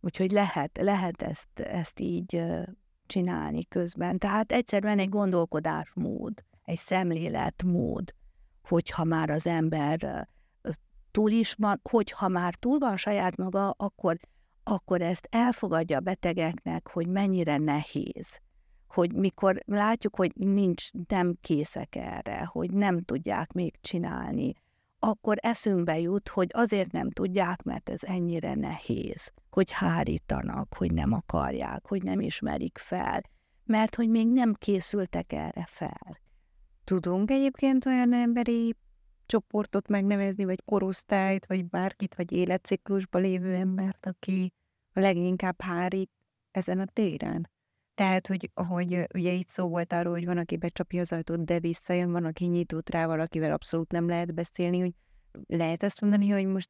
Úgyhogy lehet, lehet ezt, ezt így csinálni közben. Tehát egyszerűen egy gondolkodásmód, egy szemléletmód, hogyha már az ember túl is van, hogyha már túl van saját maga, akkor akkor ezt elfogadja a betegeknek, hogy mennyire nehéz hogy mikor látjuk, hogy nincs, nem készek erre, hogy nem tudják még csinálni, akkor eszünkbe jut, hogy azért nem tudják, mert ez ennyire nehéz, hogy hárítanak, hogy nem akarják, hogy nem ismerik fel, mert hogy még nem készültek erre fel. Tudunk egyébként olyan emberi csoportot megnevezni, vagy korosztályt, vagy bárkit, vagy életciklusban lévő embert, aki a leginkább hárít ezen a téren. Tehát, hogy, hogy ugye itt szó volt arról, hogy van, aki becsapja az ajtót, de visszajön, van, aki nyitott rá valakivel abszolút nem lehet beszélni, hogy lehet ezt mondani, hogy most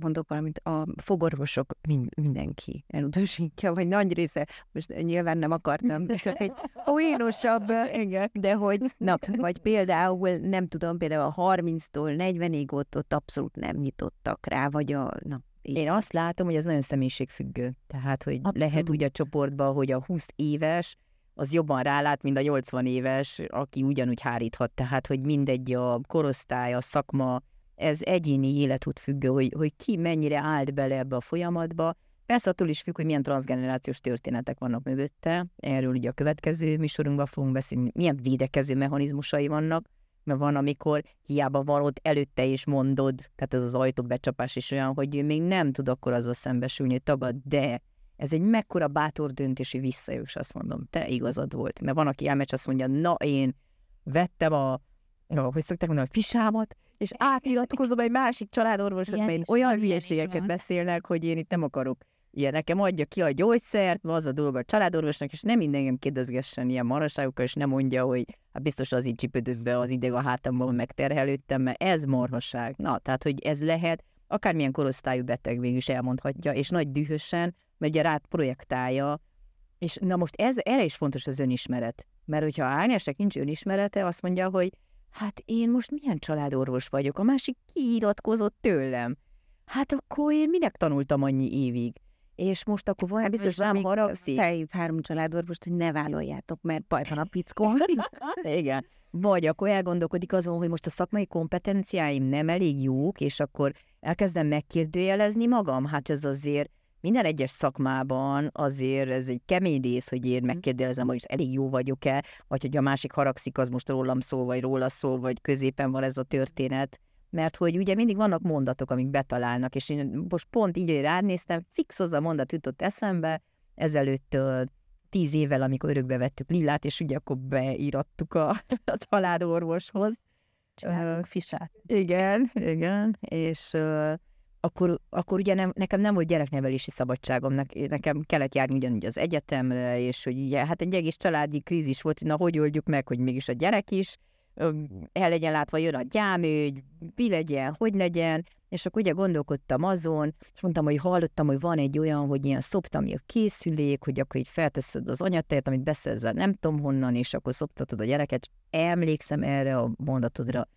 mondok valamit, a fogorvosok mind, mindenki elutasítja, vagy nagy része, most nyilván nem akartam, csak egy poénosabb, de hogy, na, vagy például, nem tudom, például a 30-tól 40-ig ott, ott abszolút nem nyitottak rá, vagy a, na, így. Én azt látom, hogy ez nagyon személyiségfüggő. Tehát, hogy Abszolút. lehet úgy a csoportban, hogy a 20 éves az jobban rálát, mint a 80 éves, aki ugyanúgy háríthat. Tehát, hogy mindegy a korosztály, a szakma, ez egyéni életút függő, hogy, hogy ki mennyire állt bele ebbe a folyamatba. Persze attól is függ, hogy milyen transgenerációs történetek vannak mögötte. Erről ugye a következő műsorunkban fogunk beszélni, milyen védekező mechanizmusai vannak, mert van, amikor hiába van ott előtte is mondod, tehát ez az ajtó becsapás is olyan, hogy ő még nem tud akkor azzal szembesülni, hogy tagad, de ez egy mekkora bátor döntési visszajövő, és azt mondom, te igazad volt. Mert van, aki elmegy, azt mondja, na én vettem a, hogy szokták mondani, a fisámat, és átiratkozom egy másik családorvoshoz, mert mert olyan hülyeségeket beszélnek, hogy én itt nem akarok ilyen, nekem adja ki a gyógyszert, az a dolga a családorvosnak, és nem mindenkem kérdezgessen ilyen maraságokkal, és nem mondja, hogy hát biztos az így csipődött be az ideg a hátamban, megterhelődtem, mert ez marhaság. Na, tehát, hogy ez lehet, akármilyen korosztályú beteg végül is elmondhatja, és nagy dühösen, mert ugye rád projektálja, és na most ez, erre is fontos az önismeret. Mert hogyha Ágnesnek nincs önismerete, azt mondja, hogy Hát én most milyen családorvos vagyok, a másik kiiratkozott tőlem. Hát akkor én minek tanultam annyi évig? És most akkor van, hát biztos rám haragszik. Felhív három családorvost, hogy ne vállaljátok, mert baj van a pickon. Igen. Vagy akkor elgondolkodik azon, hogy most a szakmai kompetenciáim nem elég jók, és akkor elkezdem megkérdőjelezni magam. Hát ez azért minden egyes szakmában azért ez egy kemény rész, hogy én mm-hmm. megkérdezem, hogy elég jó vagyok-e, vagy hogy a másik haragszik, az most rólam szól, vagy róla szól, vagy középen van ez a történet. Mert hogy ugye mindig vannak mondatok, amik betalálnak, és én most pont így, ránéztem, fix az a mondat jutott eszembe, ezelőtt tíz évvel, amikor örökbe vettük Lillát, és ugye akkor beírattuk a, a családorvoshoz. Csinálunk fisát. Igen, igen, és uh, akkor, akkor ugye nem, nekem nem volt gyereknevelési szabadságom, nekem kellett járni ugyanúgy az egyetemre, és hogy ugye, hát egy egész családi krízis volt, hogy na hogy oldjuk meg, hogy mégis a gyerek is, el legyen látva, jön a hogy mi legyen, hogy legyen, és akkor ugye gondolkodtam azon, és mondtam, hogy hallottam, hogy van egy olyan, hogy ilyen szoptam, a készülék, hogy akkor így felteszed az anyatejet, amit beszerzel nem tudom honnan, és akkor szoptatod a gyereket. Emlékszem erre a mondatodra,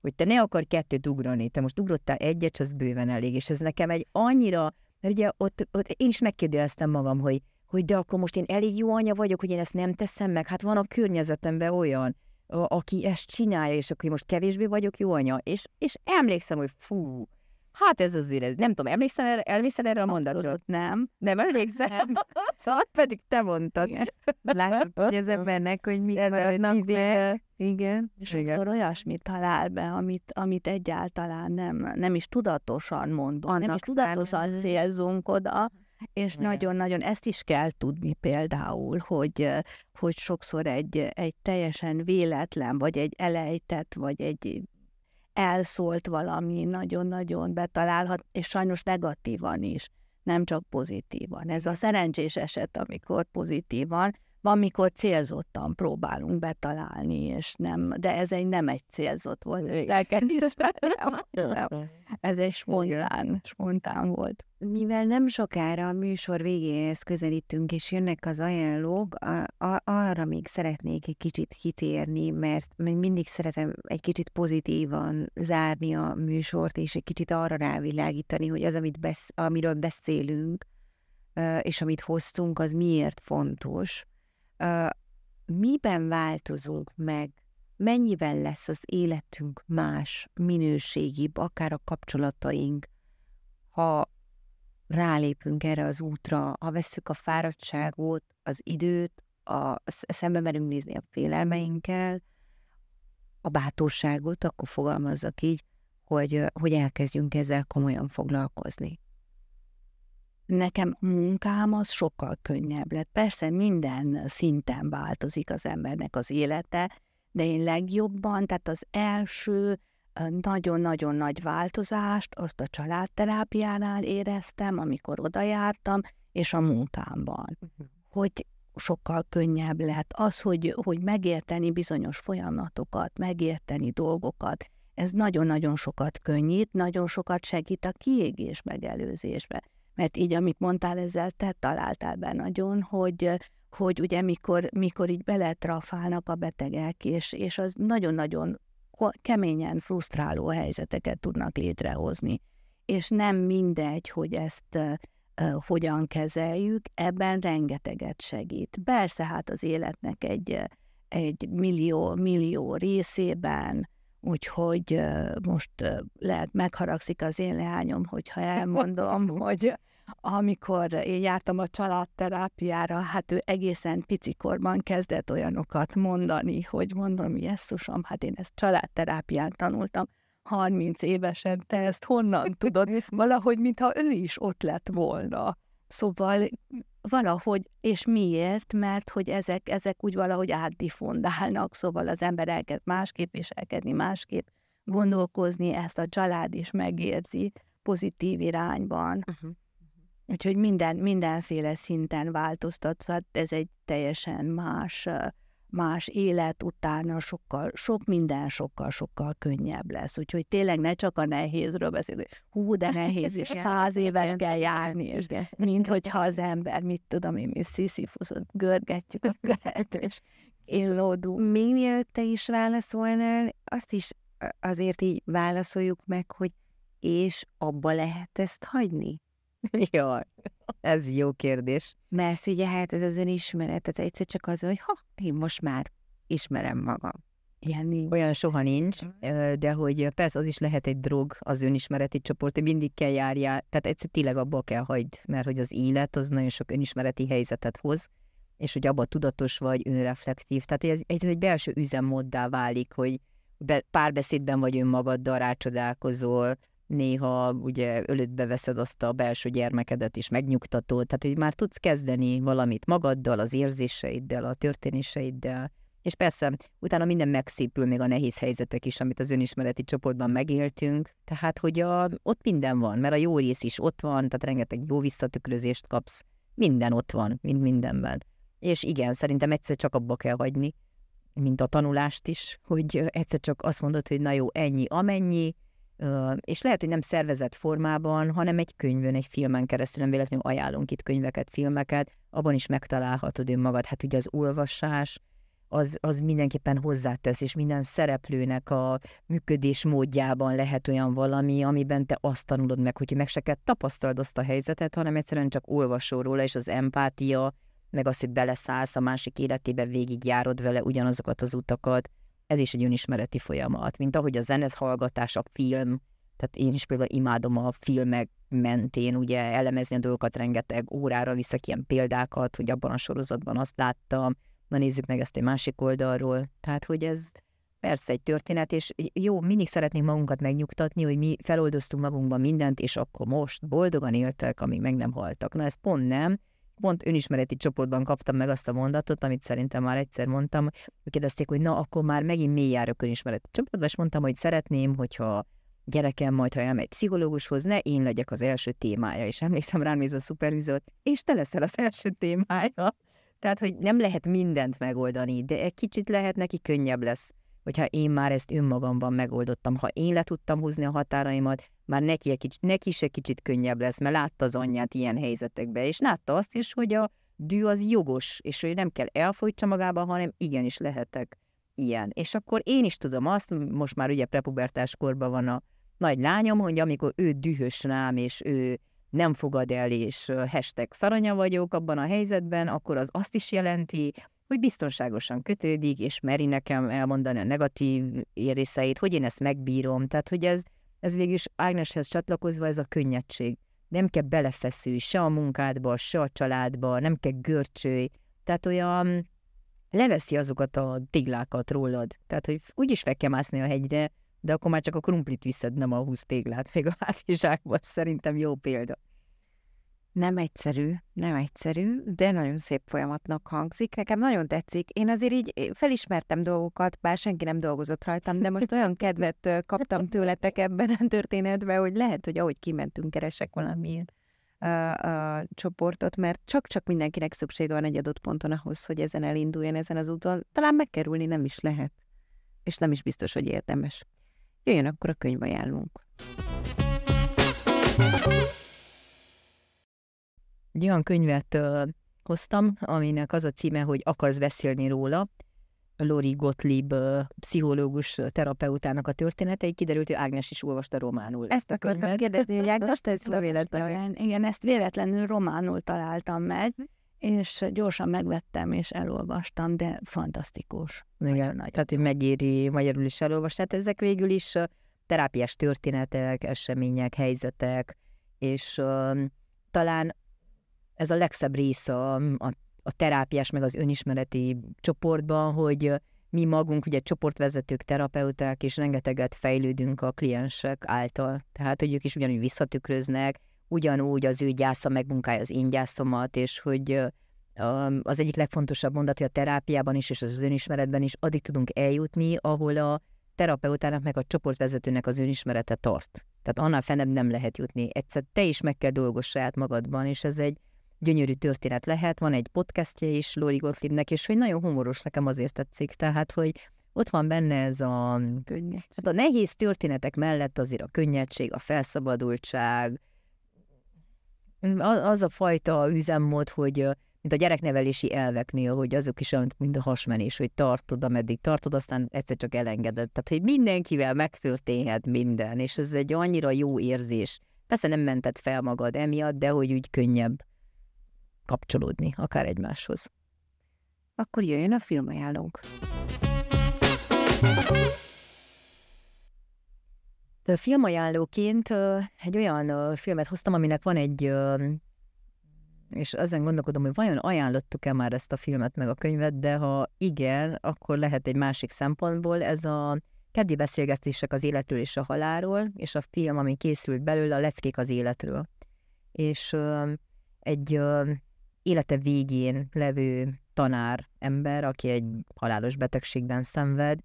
hogy te ne akar kettőt ugrani, te most ugrottál egyet, az bőven elég, és ez nekem egy annyira, mert ugye ott, ott én is megkérdeztem magam, hogy, hogy de akkor most én elég jó anya vagyok, hogy én ezt nem teszem meg, hát van a környezetemben olyan, a, aki ezt csinálja, és akkor most kevésbé vagyok jó anya, és, és emlékszem, hogy fú, Hát ez azért, ez, nem tudom, emlékszel erre, emlékszel erre a mondatra? Nem, nem emlékszem. Hát pedig te mondtad. Látod, hogy az embernek, hogy mi maradnak meg. Igen. Sokszor igen. olyasmit talál be, amit, amit egyáltalán nem, nem is tudatosan mondunk, Annak nem is tudatosan célzunk oda, és nagyon-nagyon ezt is kell tudni például, hogy, hogy sokszor egy, egy teljesen véletlen, vagy egy elejtett, vagy egy elszólt valami nagyon-nagyon betalálhat, és sajnos negatívan is, nem csak pozitívan. Ez a szerencsés eset, amikor pozitívan, van, mikor célzottan próbálunk betalálni, és nem, de ez egy nem egy célzott volt. ez egy spontán, spontán volt. Mivel nem sokára a műsor végéhez közelítünk, és jönnek az ajánlók, a, a, arra még szeretnék egy kicsit kitérni, mert mindig szeretem egy kicsit pozitívan zárni a műsort, és egy kicsit arra rávilágítani, hogy az, amit besz, amiről beszélünk, és amit hoztunk, az miért fontos miben változunk meg, mennyivel lesz az életünk más, minőségibb, akár a kapcsolataink, ha rálépünk erre az útra, ha vesszük a fáradtságot, az időt, a, szembe merünk nézni a félelmeinkkel, a bátorságot, akkor fogalmazzak így, hogy, hogy elkezdjünk ezzel komolyan foglalkozni. Nekem munkám az sokkal könnyebb lett. Persze minden szinten változik az embernek az élete, de én legjobban, tehát az első nagyon-nagyon nagy változást azt a családterápiánál éreztem, amikor oda jártam, és a munkámban. Uh-huh. Hogy sokkal könnyebb lett az, hogy, hogy megérteni bizonyos folyamatokat, megérteni dolgokat, ez nagyon-nagyon sokat könnyít, nagyon sokat segít a kiégés megelőzésbe mert így, amit mondtál ezzel, te találtál be nagyon, hogy hogy ugye mikor, mikor így beletrafálnak a betegek, és, és az nagyon-nagyon keményen frusztráló helyzeteket tudnak létrehozni. És nem mindegy, hogy ezt hogyan kezeljük, ebben rengeteget segít. Persze hát az életnek egy, egy millió, millió részében, úgyhogy most lehet megharagszik az én leányom, hogyha elmondom, hogy amikor én jártam a családterápiára, hát ő egészen picikorban kezdett olyanokat mondani, hogy mondom, jesszusom, hát én ezt családterápián tanultam, 30 évesen te ezt honnan tudod? Valahogy, mintha ő is ott lett volna. Szóval valahogy, és miért? Mert hogy ezek, ezek úgy valahogy átdifondálnak, szóval az ember elkezd másképp viselkedni, másképp gondolkozni, ezt a család is megérzi pozitív irányban. Uh-huh. Úgyhogy minden, mindenféle szinten változtatsz, hát ez egy teljesen más, más élet utána sokkal, sok minden sokkal-sokkal könnyebb lesz. Úgyhogy tényleg ne csak a nehézről beszélünk, hogy hú, de nehéz, és száz évet kell járni, és mint hogyha az ember, mit tudom én, mi sziszifuszot görgetjük a követ, és illódunk. Még mielőtt te is válaszolnál, azt is azért így válaszoljuk meg, hogy és abba lehet ezt hagyni? Jaj, ez jó kérdés. Mert ugye hát ez az önismeret, tehát egyszer csak az, hogy ha, én most már ismerem magam. Ilyen nincs. Olyan soha nincs, mhm. de hogy persze az is lehet egy drog az önismereti csoport, hogy mindig kell járjál, tehát egyszer tényleg abba kell hagyd, mert hogy az élet az nagyon sok önismereti helyzetet hoz, és hogy abba tudatos vagy, önreflektív. Tehát ez, ez egy belső üzemmóddá válik, hogy be, párbeszédben vagy önmagaddal, rácsodálkozol, néha ugye ölödbe veszed azt a belső gyermekedet is, megnyugtatod, tehát hogy már tudsz kezdeni valamit magaddal, az érzéseiddel, a történéseiddel, és persze utána minden megszépül, még a nehéz helyzetek is, amit az önismereti csoportban megéltünk, tehát hogy a, ott minden van, mert a jó rész is ott van, tehát rengeteg jó visszatükrözést kapsz, minden ott van, mind mindenben. És igen, szerintem egyszer csak abba kell hagyni, mint a tanulást is, hogy egyszer csak azt mondod, hogy na jó, ennyi, amennyi, és lehet, hogy nem szervezett formában, hanem egy könyvön, egy filmen keresztül, nem véletlenül ajánlunk itt könyveket, filmeket, abban is megtalálhatod önmagad. Hát ugye az olvasás, az, az mindenképpen hozzátesz, és minden szereplőnek a működés módjában lehet olyan valami, amiben te azt tanulod meg, hogy meg se kell tapasztald azt a helyzetet, hanem egyszerűen csak olvasol róla, és az empátia, meg az, hogy beleszállsz a másik életébe, végigjárod vele ugyanazokat az utakat, ez is egy önismereti folyamat, mint ahogy a hallgatás, a film, tehát én is például imádom a filmek mentén ugye elemezni a dolgokat, rengeteg órára viszek ilyen példákat, hogy abban a sorozatban azt láttam, na nézzük meg ezt egy másik oldalról. Tehát, hogy ez persze egy történet, és jó, mindig szeretnénk magunkat megnyugtatni, hogy mi feloldoztunk magunkban mindent, és akkor most boldogan éltek, amíg meg nem haltak. Na ez pont nem, pont önismereti csoportban kaptam meg azt a mondatot, amit szerintem már egyszer mondtam, hogy kérdezték, hogy na, akkor már megint mély járok önismereti csoportban, és mondtam, hogy szeretném, hogyha gyerekem majd, ha elmegy pszichológushoz, ne én legyek az első témája, és emlékszem rám ez a szupervizor, és te leszel az első témája. Tehát, hogy nem lehet mindent megoldani, de egy kicsit lehet neki könnyebb lesz hogyha én már ezt önmagamban megoldottam, ha én le tudtam húzni a határaimat, már neki, egy, neki is egy kicsit könnyebb lesz, mert látta az anyját ilyen helyzetekben, és látta azt is, hogy a dű az jogos, és hogy nem kell elfolytsa magába, hanem igenis lehetek ilyen. És akkor én is tudom azt, most már ugye prepubertás korban van a nagy lányom, hogy amikor ő dühös rám, és ő nem fogad el, és hashtag szaranya vagyok abban a helyzetben, akkor az azt is jelenti, hogy biztonságosan kötődik, és meri nekem elmondani a negatív érészeit, hogy én ezt megbírom. Tehát, hogy ez, ez végül is Ágneshez csatlakozva ez a könnyedség. Nem kell belefeszülj se a munkádba, se a családba, nem kell görcsölj. Tehát olyan leveszi azokat a téglákat rólad. Tehát, hogy úgyis fel kell mászni a hegyre, de akkor már csak a krumplit viszed, nem a húsz téglát, még a hátizsákban Szerintem jó példa. Nem egyszerű, nem egyszerű, de nagyon szép folyamatnak hangzik. Nekem nagyon tetszik. Én azért így eh, felismertem dolgokat, bár senki nem dolgozott rajtam, de most olyan kedvet eh, kaptam tőletek ebben a történetben, hogy lehet, hogy ahogy kimentünk, keresek valami a, eh, a csoportot, mert csak-csak mindenkinek szüksége van egy adott ponton ahhoz, hogy ezen elinduljon ezen az úton. Talán megkerülni nem is lehet, és nem is biztos, hogy érdemes. Jöjjön akkor a könyvajánlónk egy olyan könyvet ö, hoztam, aminek az a címe, hogy Akarsz beszélni róla, Lori Gottlieb pszichológus terapeutának a történetei, kiderült, hogy Ágnes is olvasta románul. Ezt akartam kérdezni, hogy Ágnes, te ezt szóval véletlenül. Igen, ezt véletlenül románul találtam meg, és gyorsan megvettem és elolvastam, de fantasztikus. Igen, nagy. tehát nagy. megéri magyarul is elolvasni. Tehát ezek végül is terápiás történetek, események, helyzetek, és um, talán ez a legszebb része a, a, a terápiás, meg az önismereti csoportban, hogy mi magunk, ugye csoportvezetők, terapeuták, és rengeteget fejlődünk a kliensek által. Tehát, hogy ők is ugyanúgy visszatükröznek, ugyanúgy az ő gyásza megmunkálja az én gyászomat, és hogy az egyik legfontosabb mondat, hogy a terápiában is, és az önismeretben is addig tudunk eljutni, ahol a terapeutának, meg a csoportvezetőnek az önismerete tart. Tehát annál fennebb nem lehet jutni. Egyszer te is meg kell dolgozz saját magadban, és ez egy gyönyörű történet lehet, van egy podcastje is Lori Gottliebnek, és hogy nagyon humoros nekem azért tetszik, tehát hogy ott van benne ez a... Könnyedség. Hát a nehéz történetek mellett azért a könnyedség, a felszabadultság, az a fajta üzemmód, hogy mint a gyereknevelési elveknél, hogy azok is, mint a hasmenés, hogy tartod, ameddig tartod, aztán egyszer csak elengeded. Tehát, hogy mindenkivel megtörténhet minden, és ez egy annyira jó érzés. Persze nem mentett fel magad emiatt, de hogy úgy könnyebb kapcsolódni, akár egymáshoz. Akkor jöjjön a filmajánlónk. A filmajánlóként egy olyan filmet hoztam, aminek van egy és ezen gondolkodom, hogy vajon ajánlottuk-e már ezt a filmet meg a könyvet, de ha igen, akkor lehet egy másik szempontból. Ez a keddi beszélgetések az életről és a halálról, és a film, ami készült belőle, a leckék az életről. És egy élete végén levő tanár ember, aki egy halálos betegségben szenved,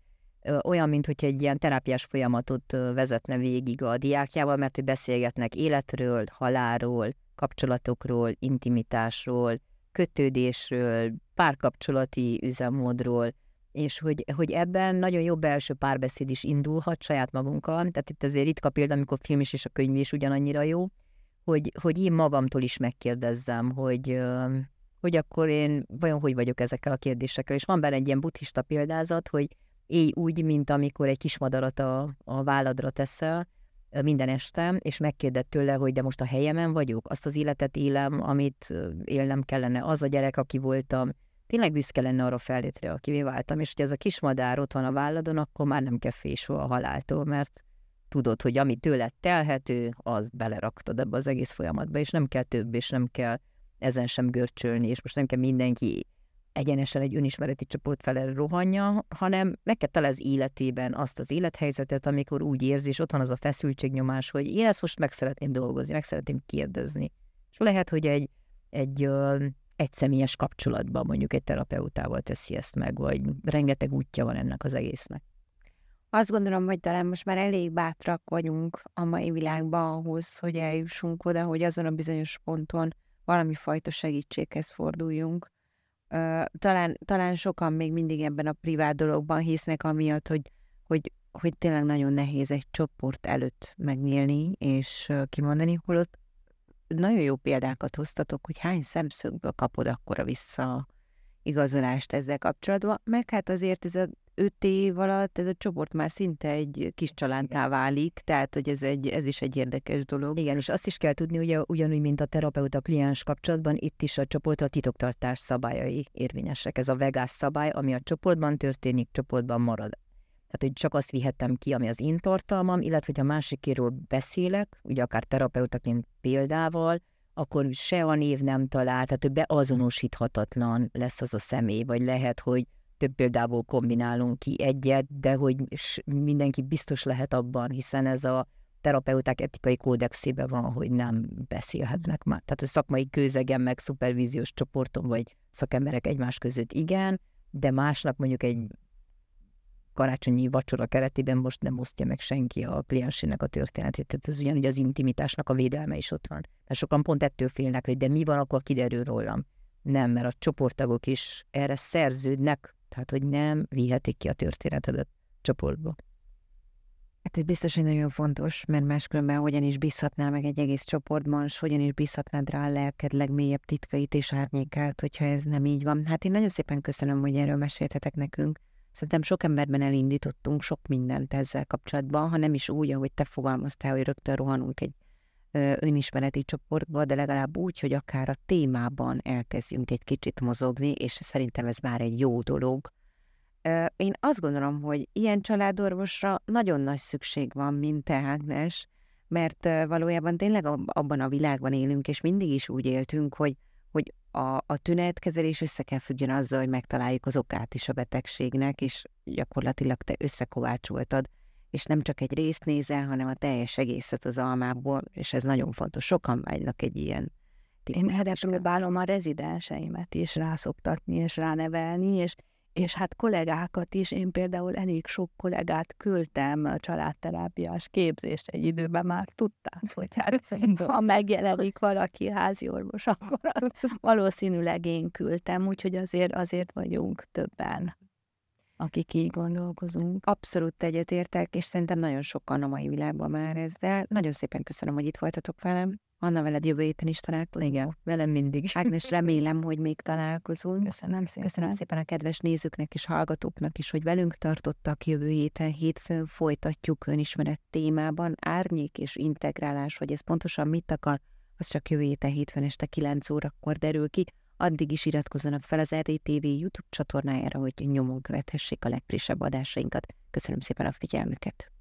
olyan, mint hogy egy ilyen terápiás folyamatot vezetne végig a diákjával, mert hogy beszélgetnek életről, halálról, kapcsolatokról, intimitásról, kötődésről, párkapcsolati üzemmódról, és hogy, hogy ebben nagyon jó belső párbeszéd is indulhat saját magunkkal, tehát itt azért ritka példa, amikor film is és a könyv is ugyanannyira jó, hogy, hogy én magamtól is megkérdezzem, hogy, hogy akkor én vajon hogy vagyok ezekkel a kérdésekkel. És van benne egy ilyen buddhista példázat, hogy élj úgy, mint amikor egy kis madarat a, a válladra teszel minden este, és megkérdett tőle, hogy de most a helyemen vagyok, azt az életet élem, amit élnem kellene, az a gyerek, aki voltam, tényleg büszke lenne arra felétre, akivé váltam, és hogy ez a kis madár ott van a válladon, akkor már nem kell a haláltól, mert tudod, hogy ami tőled telhető, az beleraktad ebbe az egész folyamatba, és nem kell több, és nem kell ezen sem görcsölni, és most nem kell mindenki egyenesen egy önismereti csoport fele rohanja, hanem meg kell találni az életében azt az élethelyzetet, amikor úgy érzi, és ott van az a feszültségnyomás, hogy én ezt most meg szeretném dolgozni, meg szeretném kérdezni. És lehet, hogy egy, egy egyszemélyes kapcsolatban mondjuk egy terapeutával teszi ezt meg, vagy rengeteg útja van ennek az egésznek. Azt gondolom, hogy talán most már elég bátrak vagyunk a mai világban ahhoz, hogy eljussunk oda, hogy azon a bizonyos ponton valami fajta segítséghez forduljunk. Talán, talán sokan még mindig ebben a privát dologban hisznek, amiatt, hogy, hogy, hogy tényleg nagyon nehéz egy csoport előtt megnyílni és kimondani, holott nagyon jó példákat hoztatok, hogy hány szemszögből kapod akkora vissza igazolást ezzel kapcsolatban, meg hát azért ez a öt év alatt ez a csoport már szinte egy kis családtá válik, tehát hogy ez, egy, ez is egy érdekes dolog. Igen, és azt is kell tudni, ugye ugyanúgy, mint a terapeuta-kliens kapcsolatban, itt is a csoportra titoktartás szabályai érvényesek. Ez a vegás szabály, ami a csoportban történik, csoportban marad. Tehát, hogy csak azt vihettem ki, ami az én tartalmam, illetve, hogy a másikéről beszélek, ugye akár terapeutaként példával, akkor se a név nem talál, tehát ő beazonosíthatatlan lesz az a személy, vagy lehet, hogy több példából kombinálunk ki egyet, de hogy mindenki biztos lehet abban, hiszen ez a terapeuták etikai kódexébe van, hogy nem beszélhetnek már. Tehát a szakmai kőzegen, meg szupervíziós csoporton, vagy szakemberek egymás között igen, de másnak mondjuk egy karácsonyi vacsora keretében most nem osztja meg senki a kliensének a történetét. Tehát ez ugyanúgy az intimitásnak a védelme is ott van. Mert sokan pont ettől félnek, hogy de mi van, akkor kiderül rólam. Nem, mert a csoporttagok is erre szerződnek, tehát, hogy nem vihetik ki a történetedet csoportba. Hát ez biztos, hogy nagyon fontos, mert máskülönben hogyan is bízhatnál meg egy egész csoportban, és hogyan is bízhatnád rá a lelked legmélyebb titkait és árnyékát, hogyha ez nem így van. Hát én nagyon szépen köszönöm, hogy erről meséltetek nekünk. Szerintem sok emberben elindítottunk sok mindent ezzel kapcsolatban, ha nem is úgy, ahogy te fogalmaztál, hogy rögtön rohanunk egy önismereti csoportba, de legalább úgy, hogy akár a témában elkezdjünk egy kicsit mozogni, és szerintem ez már egy jó dolog. Én azt gondolom, hogy ilyen családorvosra nagyon nagy szükség van, mint te, Ágnes, mert valójában tényleg abban a világban élünk, és mindig is úgy éltünk, hogy, hogy a, a tünetkezelés össze kell függjön azzal, hogy megtaláljuk az okát is a betegségnek, és gyakorlatilag te összekovácsoltad és nem csak egy részt nézel, hanem a teljes egészet az almából, és ez nagyon fontos. Sokan vágynak egy ilyen Én erre próbálom a rezidenseimet is rászoktatni, és ránevelni, és és hát kollégákat is, én például elég sok kollégát küldtem a családterápiás képzést egy időben, már tudták, hogy hát ha megjelenik valaki házi orvos, akkor valószínűleg én küldtem, úgyhogy azért, azért vagyunk többen akik így gondolkozunk. Abszolút egyetértek, és szerintem nagyon sokan a mai világban már ez, de nagyon szépen köszönöm, hogy itt voltatok velem. Anna, veled jövő héten is találkozunk. Igen, velem mindig. Ágnes, remélem, hogy még találkozunk. Köszönöm szépen. Köszönöm szépen a kedves nézőknek és hallgatóknak is, hogy velünk tartottak. Jövő héten hétfőn folytatjuk önismeret témában. Árnyék és integrálás, hogy ez pontosan mit akar, az csak jövő héten hétfőn este 9 órakor derül ki. Addig is iratkozzanak fel az e TV YouTube csatornájára, hogy nyomon követhessék a legfrissebb adásainkat. Köszönöm szépen a figyelmüket!